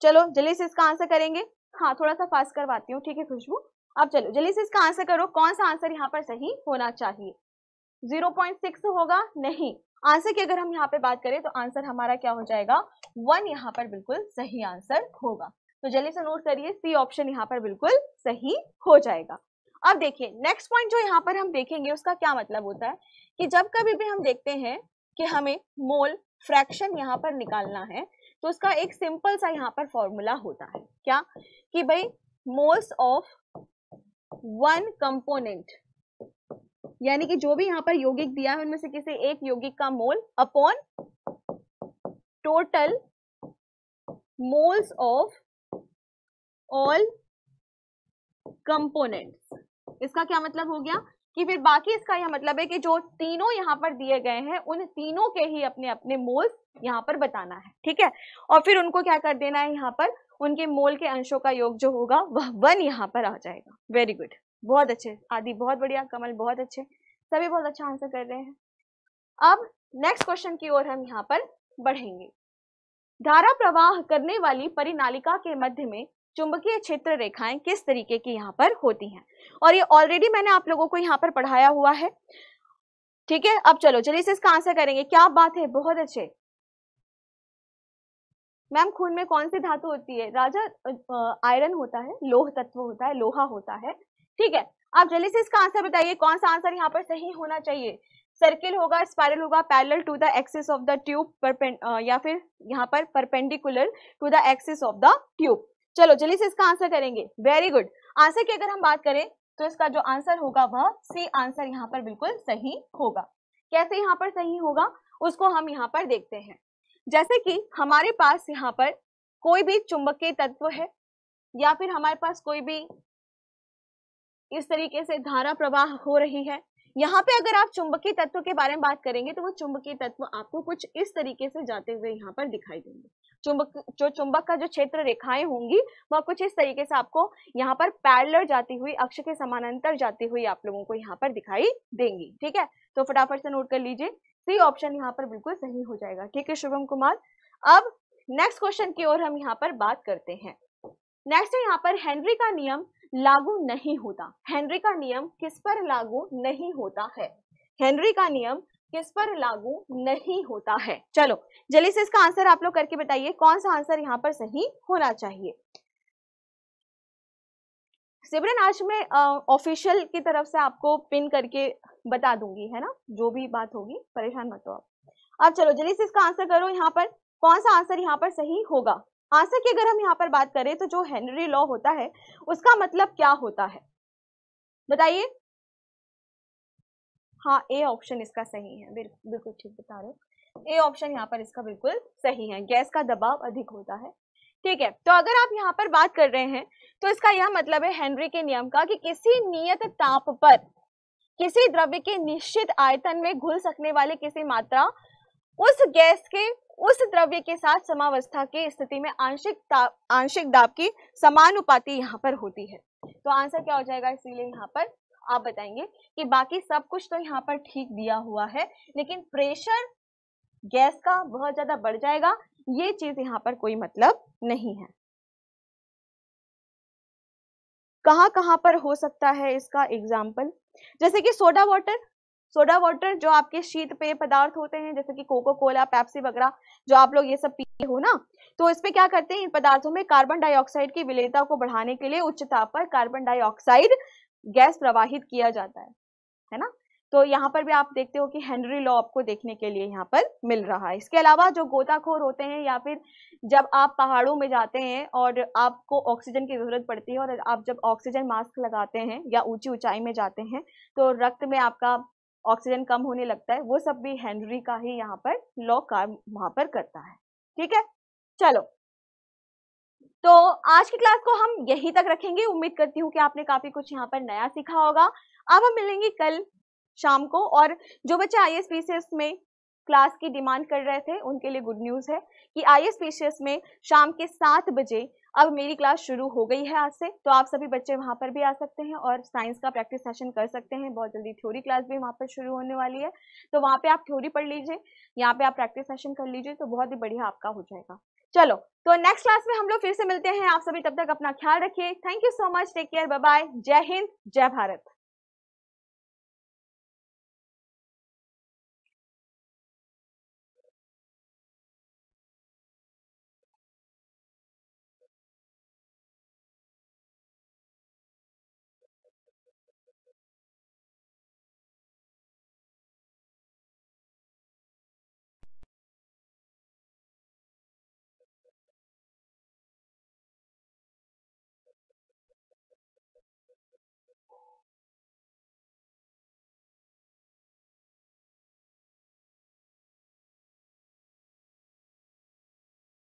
[SPEAKER 1] चलो जल्दी से इसका आंसर करेंगे हाँ थोड़ा सा फास्ट करवाती हूँ ठीक है खुशबू अब चलो जल्दी से इसका आंसर करो कौन सा आंसर यहाँ पर सही होना चाहिए जीरो पॉइंट सिक्स होगा नहीं आंसर की अगर हम यहाँ पे बात करें तो आंसर हमारा क्या हो जाएगा वन यहाँ पर बिल्कुल सही आंसर होगा तो जल्दी से नोट करिए सी ऑप्शन यहाँ पर बिल्कुल सही हो जाएगा अब देखिए नेक्स्ट पॉइंट जो यहाँ पर हम देखेंगे उसका क्या मतलब होता है कि जब कभी भी हम देखते हैं कि हमें मोल फ्रैक्शन यहाँ पर निकालना है तो उसका एक सिंपल सा यहाँ पर फॉर्मूला होता है क्या कि भाई मोल्स ऑफ वन कंपोनेंट यानी कि जो भी यहाँ पर यौगिक दिया है उनमें से किसी एक यौगिक का mole upon total moles of all components इसका क्या मतलब हो गया कि फिर बाकी इसका यह मतलब है कि जो तीनों यहाँ पर दिए गए हैं उन तीनों के ही अपने अपने मोल्स यहाँ पर बताना है ठीक है और फिर उनको क्या कर देना है यहाँ पर उनके मोल के अंशों का योग जो होगा वह वन यहाँ पर आ जाएगा वेरी गुड बहुत अच्छे आदि बहुत बढ़िया कमल बहुत अच्छे सभी बहुत अच्छा आंसर कर रहे हैं अब नेक्स्ट क्वेश्चन की ओर हम यहाँ पर बढ़ेंगे धारा प्रवाह करने वाली परिनालिका के मध्य में चुंबकीय क्षेत्र रेखाएं किस तरीके की यहाँ पर होती हैं और ये ऑलरेडी मैंने आप लोगों को यहाँ पर पढ़ाया हुआ है ठीक है अब चलो चलिए इसे इसका आंसर करेंगे क्या बात है बहुत अच्छे मैम खून में कौन सी धातु होती है राजा आयरन होता है लोह तत्व होता है लोहा होता है ठीक है आप जल्दी से इसका आंसर बताइए कौन सा आंसर यहाँ पर सही होना चाहिए सर्किल होगा स्पायरल होगा parallel to the axis of the tube या फिर यहाँ पर perpendicular to the axis of the tube चलो जल्दी से इसका आंसर करेंगे वेरी गुड आंसर की अगर हम बात करें तो इसका जो आंसर होगा वह सी आंसर यहाँ पर बिल्कुल सही होगा कैसे यहाँ पर सही होगा उसको हम यहाँ पर देखते हैं जैसे कि हमारे पास यहाँ पर कोई भी चुंबकीय तत्व है या फिर हमारे पास कोई भी इस तरीके से धारा प्रवाह हो रही है यहाँ पे अगर आप चुंबकीय तत्व के बारे में बात करेंगे तो वो चुंबकीय तत्व आपको कुछ इस तरीके से जाते हुए यहाँ पर दिखाई देंगे चुंबक जो चुंबक का जो क्षेत्र रेखाएं होंगी वह कुछ इस तरीके से आपको यहाँ पर पैरलर जाती हुई अक्ष के समानांतर जाती हुई आप लोगों को यहाँ पर दिखाई देंगी ठीक है तो फटाफट से नोट कर लीजिए सी ऑप्शन यहाँ पर बिल्कुल सही हो जाएगा ठीक है शुभम कुमार अब नेक्स्ट क्वेश्चन की ओर हम यहाँ पर बात करते हैं नेक्स्ट है यहाँ पर हेनरी का नियम लागू नहीं होता हेनरी का नियम किस पर लागू नहीं होता है हेनरी का नियम किस पर लागू नहीं होता है चलो जल्दी से इसका आंसर आप लोग करके बताइए कौन सा आंसर यहाँ पर सही होना चाहिए सिमरन आज मैं ऑफिशियल की तरफ से आपको पिन करके बता दूंगी है ना जो भी बात होगी परेशान मत हो आप अब चलो जल्दी से इसका आंसर करो यहाँ पर कौन सा आंसर यहाँ पर सही होगा आंसर हाँ, की अगर हम यहाँ पर बात करें तो जो हेनरी लॉ होता है उसका मतलब क्या होता है बताइए हाँ ए ऑप्शन इसका सही है बिल्कुल ठीक बता रहे ए ऑप्शन यहाँ पर इसका बिल्कुल सही है गैस का दबाव अधिक होता है ठीक है तो अगर आप यहाँ पर बात कर रहे हैं तो इसका यह मतलब है हेनरी के नियम का कि किसी नियत ताप पर किसी द्रव्य के निश्चित आयतन में घुल सकने वाली किसी मात्रा उस गैस के उस द्रव्य के साथ समावस्था की स्थिति में आंशिक आंशिक दाब की समानुपाती यहाँ पर होती है तो आंसर क्या हो जाएगा इसीलिए यहाँ पर आप बताएंगे कि बाकी सब कुछ तो यहाँ पर ठीक दिया हुआ है लेकिन प्रेशर गैस का बहुत ज्यादा बढ़ जाएगा ये चीज यहाँ पर कोई मतलब नहीं है कहाँ कहाँ पर हो सकता है इसका एग्जाम्पल जैसे कि सोडा वाटर सोडा वाटर जो आपके शीत पेय पदार्थ होते हैं जैसे कि कोको कोला पैप्सी वगैरह जो आप लोग ये सब पीते हो ना तो इसमें क्या करते हैं इन पदार्थों में कार्बन डाइऑक्साइड की विलेयता को बढ़ाने के लिए उच्च ताप पर कार्बन डाइऑक्साइड गैस प्रवाहित किया जाता है है ना तो यहाँ पर भी आप देखते हो कि हेनरी लॉ आपको देखने के लिए यहाँ पर मिल रहा है इसके अलावा जो गोताखोर होते हैं या फिर जब आप पहाड़ों में जाते हैं और आपको ऑक्सीजन की जरूरत पड़ती है और आप जब ऑक्सीजन मास्क लगाते हैं या ऊंची ऊंचाई में जाते हैं तो रक्त में आपका ऑक्सीजन कम होने लगता है वो सब भी हेनरी का ही यहाँ पर लॉ काम वहां पर करता है ठीक है चलो तो आज की क्लास को हम यहीं तक रखेंगे उम्मीद करती हूँ कि आपने काफी कुछ यहाँ पर नया सीखा होगा अब हम मिलेंगे कल शाम को और जो बच्चे आई एस में क्लास की डिमांड कर रहे थे उनके लिए गुड न्यूज़ है कि आई एस में शाम के सात बजे अब मेरी क्लास शुरू हो गई है आज से तो आप सभी बच्चे वहाँ पर भी आ सकते हैं और साइंस का प्रैक्टिस सेशन कर सकते हैं बहुत जल्दी थ्योरी क्लास भी वहाँ पर शुरू होने वाली है तो वहाँ पे आप थ्योरी पढ़ लीजिए यहाँ पे आप प्रैक्टिस सेशन कर लीजिए तो बहुत ही बढ़िया आपका हो जाएगा चलो तो नेक्स्ट क्लास में हम लोग फिर से मिलते हैं आप सभी तब तक अपना ख्याल रखिए thank you so much take care bye bye जय हिंद जय भारत